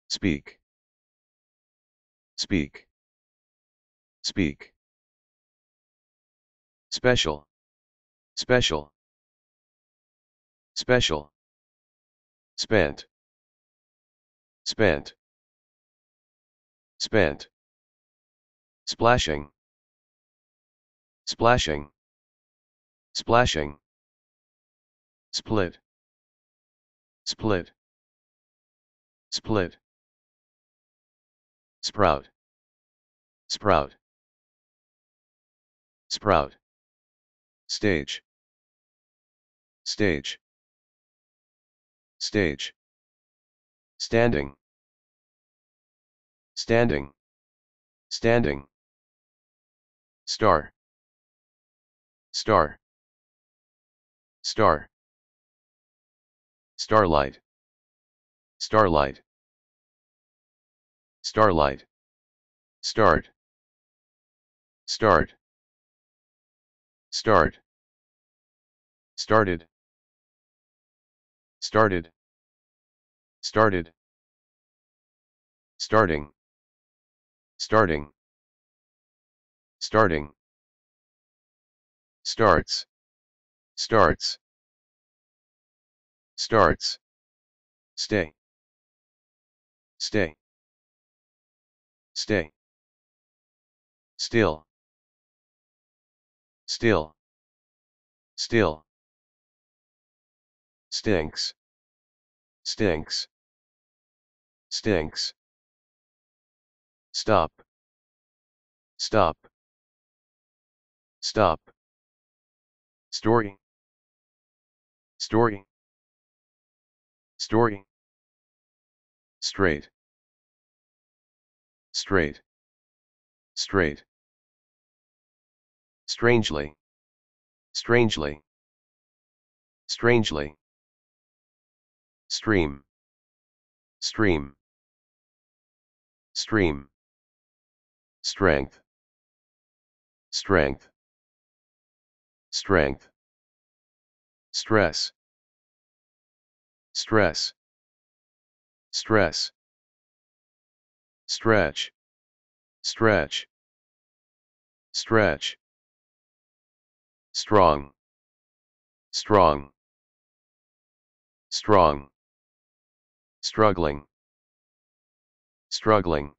speak speak speak special special special spent spent spent Splashing. Splashing. Splashing. Split. Split. Split. Sprout. Sprout. Sprout. Stage. Stage. Stage. Standing. Standing. Standing star star star starlight starlight starlight start start start started started started starting starting Starting. Starts. Starts. Starts. Stay. Stay. Stay. Still. Still. Still. Stinks. Stinks. Stinks. Stop. Stop. Stop. Storing. Storing. Storing. Straight. Straight. Straight. Strangely. Strangely. Strangely. Stream. Stream. Stream. Strength. Strength strength, stress, stress, stress, stretch, stretch, stretch, strong, strong, strong, struggling, struggling,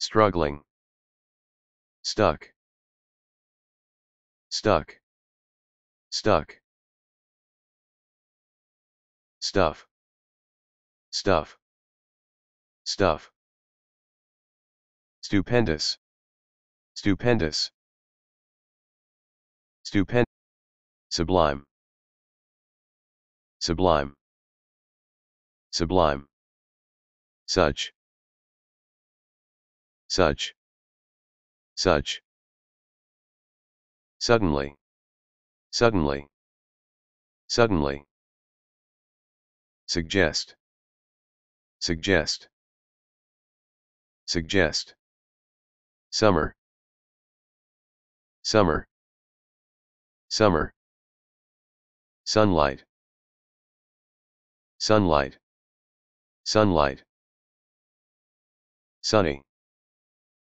struggling, stuck, Stuck. Stuck. Stuff. Stuff. Stuff. Stupendous. Stupendous. Stupend. Sublime. Sublime. Sublime. Such. Such. Such. Suddenly. Suddenly. Suddenly. Suggest. Suggest. Suggest. Summer. Summer. Summer. Sunlight. Sunlight. Sunlight. Sunny.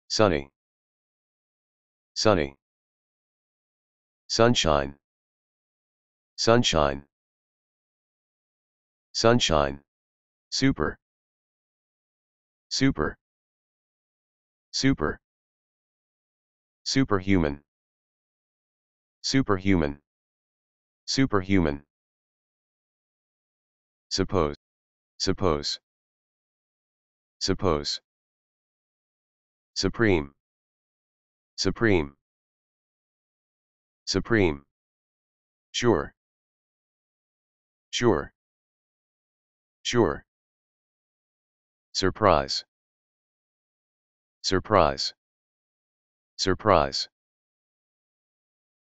Sunny. Sunny. Sunshine. Sunshine. Sunshine. Super. Super. Super. Superhuman. Superhuman. Superhuman. Suppose. Suppose. Suppose. Supreme. Supreme. Supreme. Sure. Sure. Sure. Surprise. Surprise. Surprise.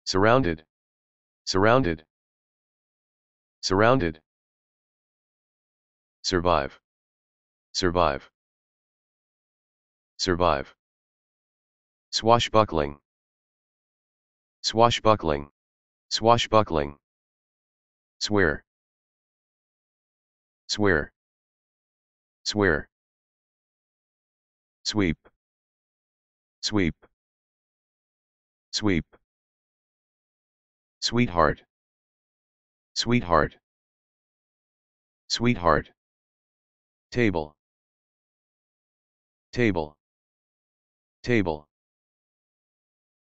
Surrounded. Surrounded. Surrounded. Survive. Survive. Survive. Swashbuckling. Swashbuckling. Swashbuckling. Swear. Swear. Swear. Sweep. Sweep. Sweep. Sweetheart. Sweetheart. Sweetheart. Table. Table. Table.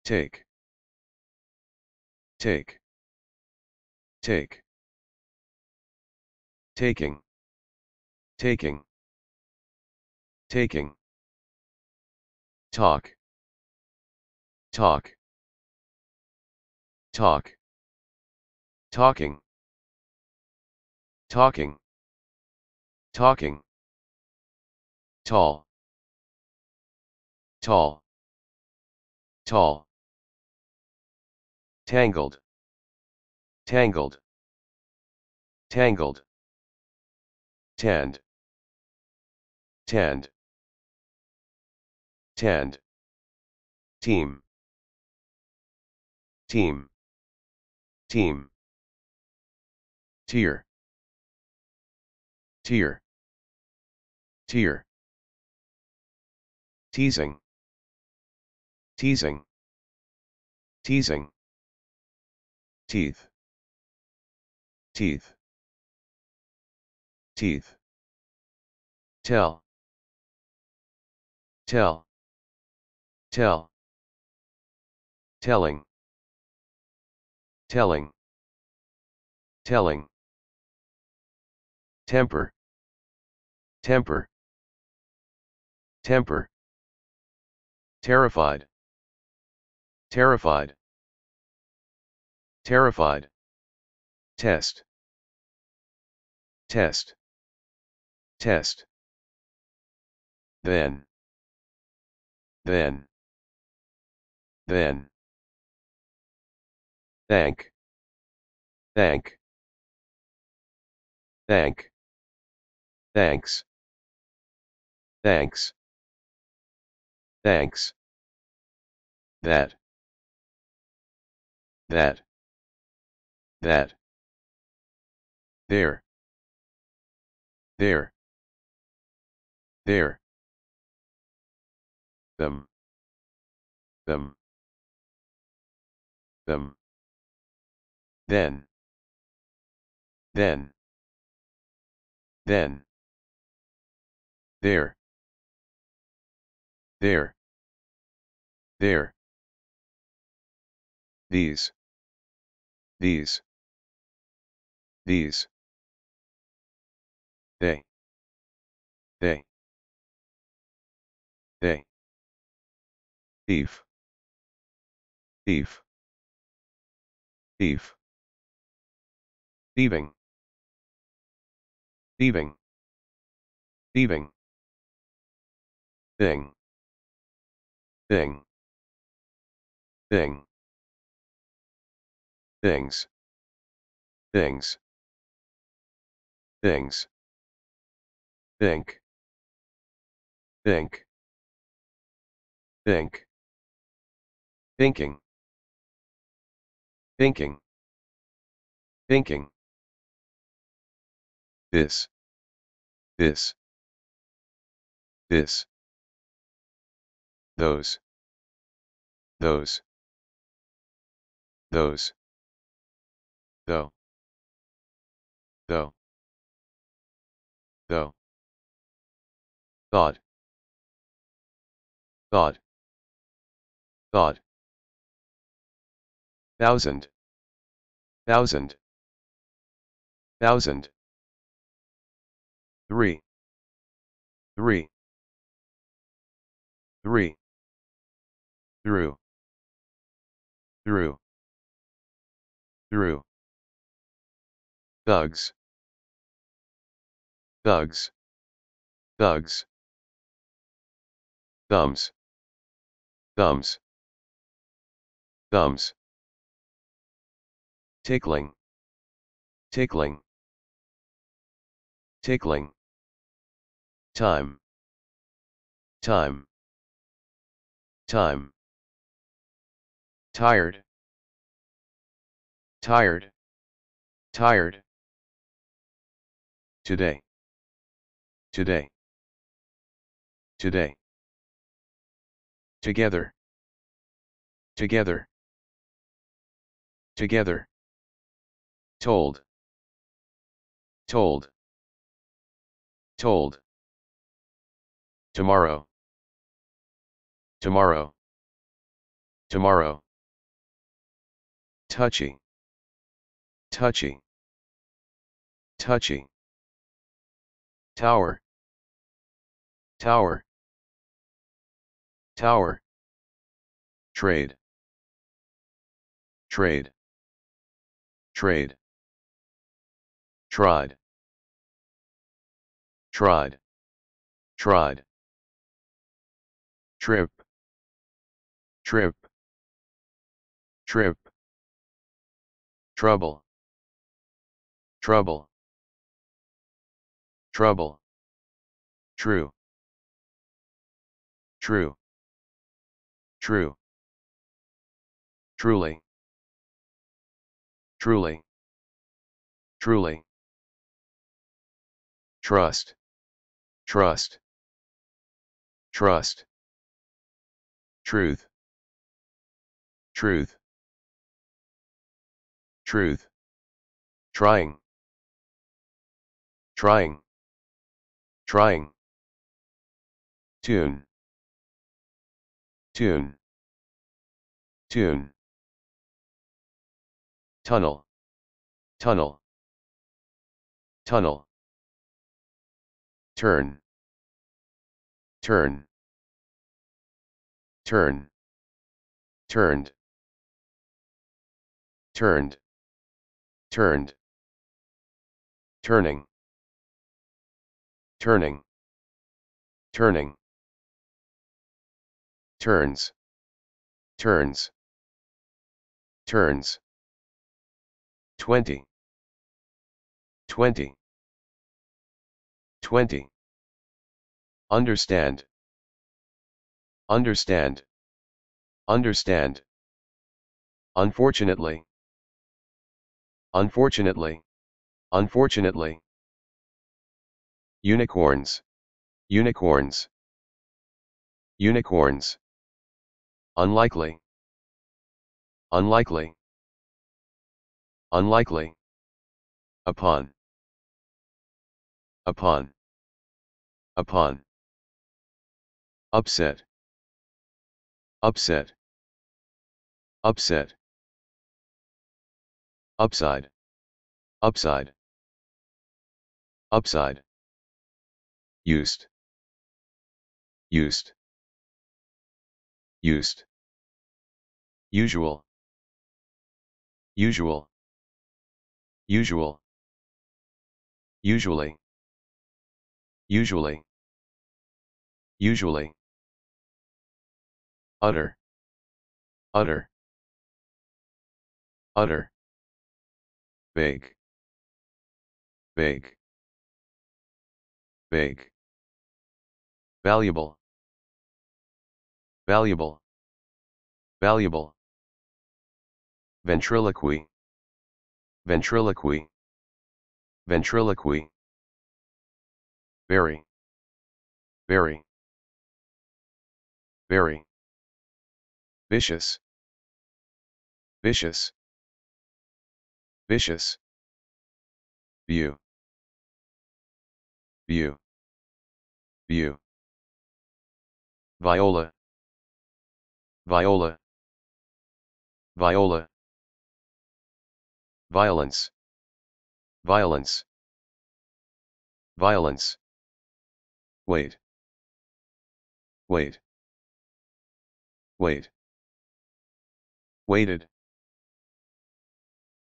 Take. Take. Take. Taking. Taking. Taking. Talk. Talk. Talk. Talking. Talking. Talking. Tall. Tall. Tall. Tangled. Tangled. Tangled. Tend. Tend. Tend. Team. Team. Team. Tier. Tier. Tier. Teasing. Teasing. Teasing teeth teeth teeth tell tell tell telling telling telling temper temper temper terrified terrified Terrified. Test. Test. Test. Then. Then. Then. Thank. Thank. Thank. Thanks. Thanks. Thanks. That. That that. There. There. There. Them. Them. Them. Then. Then. Then. There. There. There. These. These. These. They. They. They. thief thief thief Thieving. Thieving. Thieving. Thing. Thing. Thing. Things. Things. Things. Think. Think. Think. Thinking. Thinking. Thinking. This. This. This. Those. Those. Those. Though. Though though. Thought. Thought. Thought. Thousand. Thousand. Thousand. Three. Three. Three. Through. Through. Through. Thugs. Thugs. Thugs. Thumbs. Thumbs. Thumbs. Tickling. Tickling. Tickling. Time. Time. Time. Tired. Tired. Tired. Today. Today. Today. Together. Together. Together. Told. Told. Told. Tomorrow. Tomorrow. Tomorrow. Touchy. Touchy. Touchy. Tower Tower Tower Trade Trade Trade Tried Tried Tried Trip Trip Trip Trouble Trouble Trouble. True. True. True. Truly. Truly. Truly. Trust. Trust. Trust. Truth. Truth. Truth. Trying. Trying. Trying. Tune. Tune. Tune. Tunnel. Tunnel. Tunnel. Turn. Turn. Turn. Turned. Turned. Turned. Turning. Turning. Turning. Turns. Turns. Turns. 20. 20. 20. Understand. Understand. Understand. Unfortunately. Unfortunately. Unfortunately. Unicorns. Unicorns. Unicorns. Unlikely. Unlikely. Unlikely. Upon. Upon. Upon. Upset. Upset. Upset. Upside. Upside. Upside used used used usual usual usual usually usually usually utter utter utter big big big Valuable. Valuable. Valuable. Ventriloquy. Ventriloquy. Ventriloquy. Very. Very. Very. Vicious. Vicious. Vicious. View. View. View. Viola. Viola. Viola. Violence. Violence. Violence. Wait. Wait. Wait. Waited.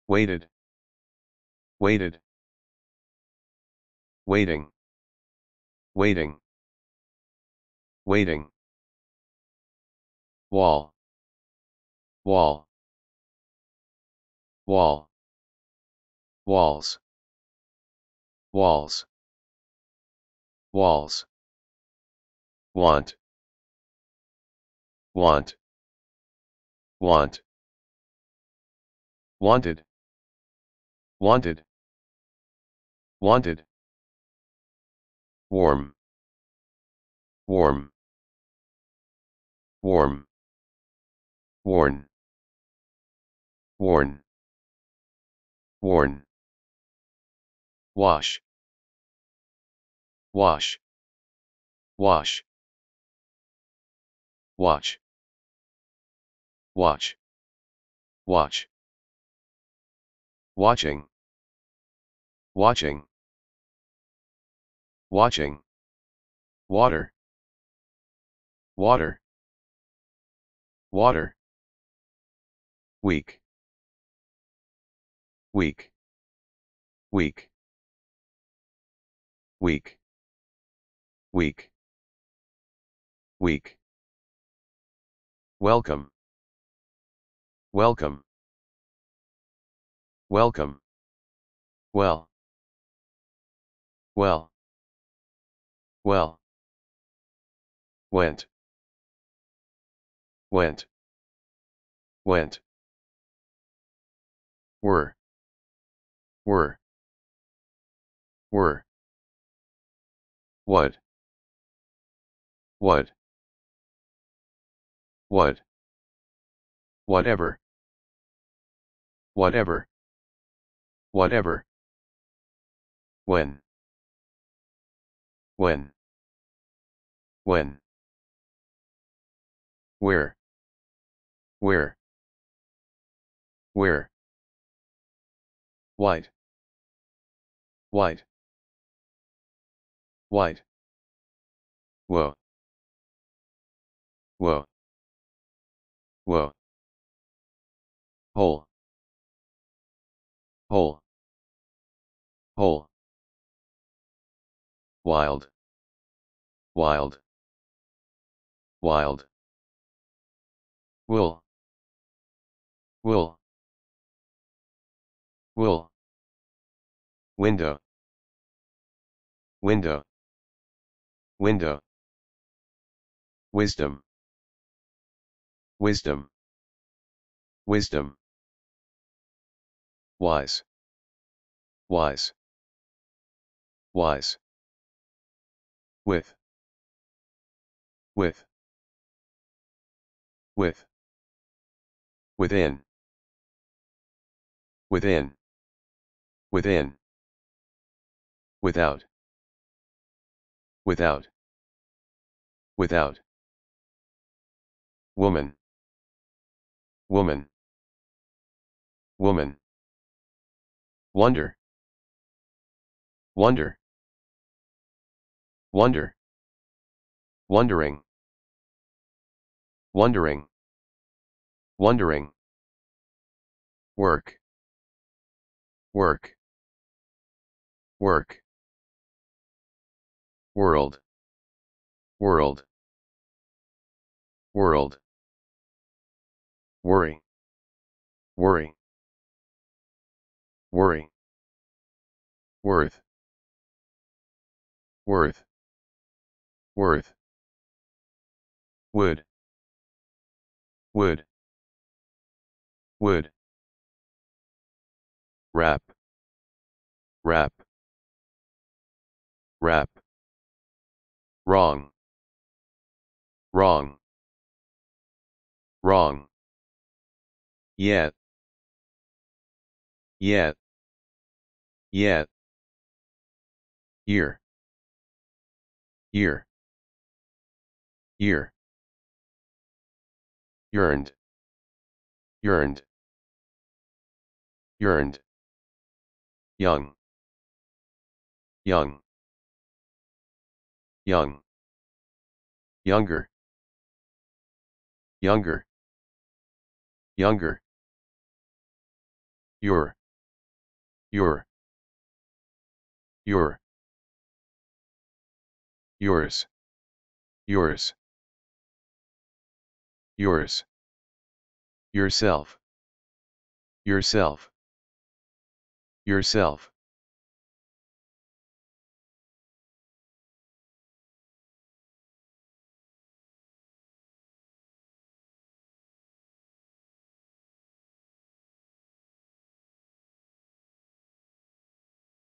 Waited. Waited. Waiting. Waiting. Waiting wall wall wall walls walls walls want want want wanted wanted wanted warm warm warm worn worn worn wash wash wash watch watch watch watching watching watching water water water Week. Week. Week. Week. Week. Week. welcome welcome welcome well well well went went went were were were what what what whatever whatever whatever when when when where where where white white white whoa whoa whoa hole hole hole wild wild wild will will Wool. Window. Window. Window. Wisdom. Wisdom. Wisdom. Wise. Wise. Wise. With. With. With. Within. Within. Within. Without. Without. Without. Woman. Woman. Woman. Wonder. Wonder. Wonder. Wondering. Wondering. Wondering. Work. Work work world world world worry worry worry worth worth worth would would would wrap wrap Rap. Wrong. Wrong. Wrong. Yet. Yet. Yet. Year. Year. Year. Yearned. Yearned. Yearned. Young. Young young younger younger younger your your your yours yours yours yourself yourself yourself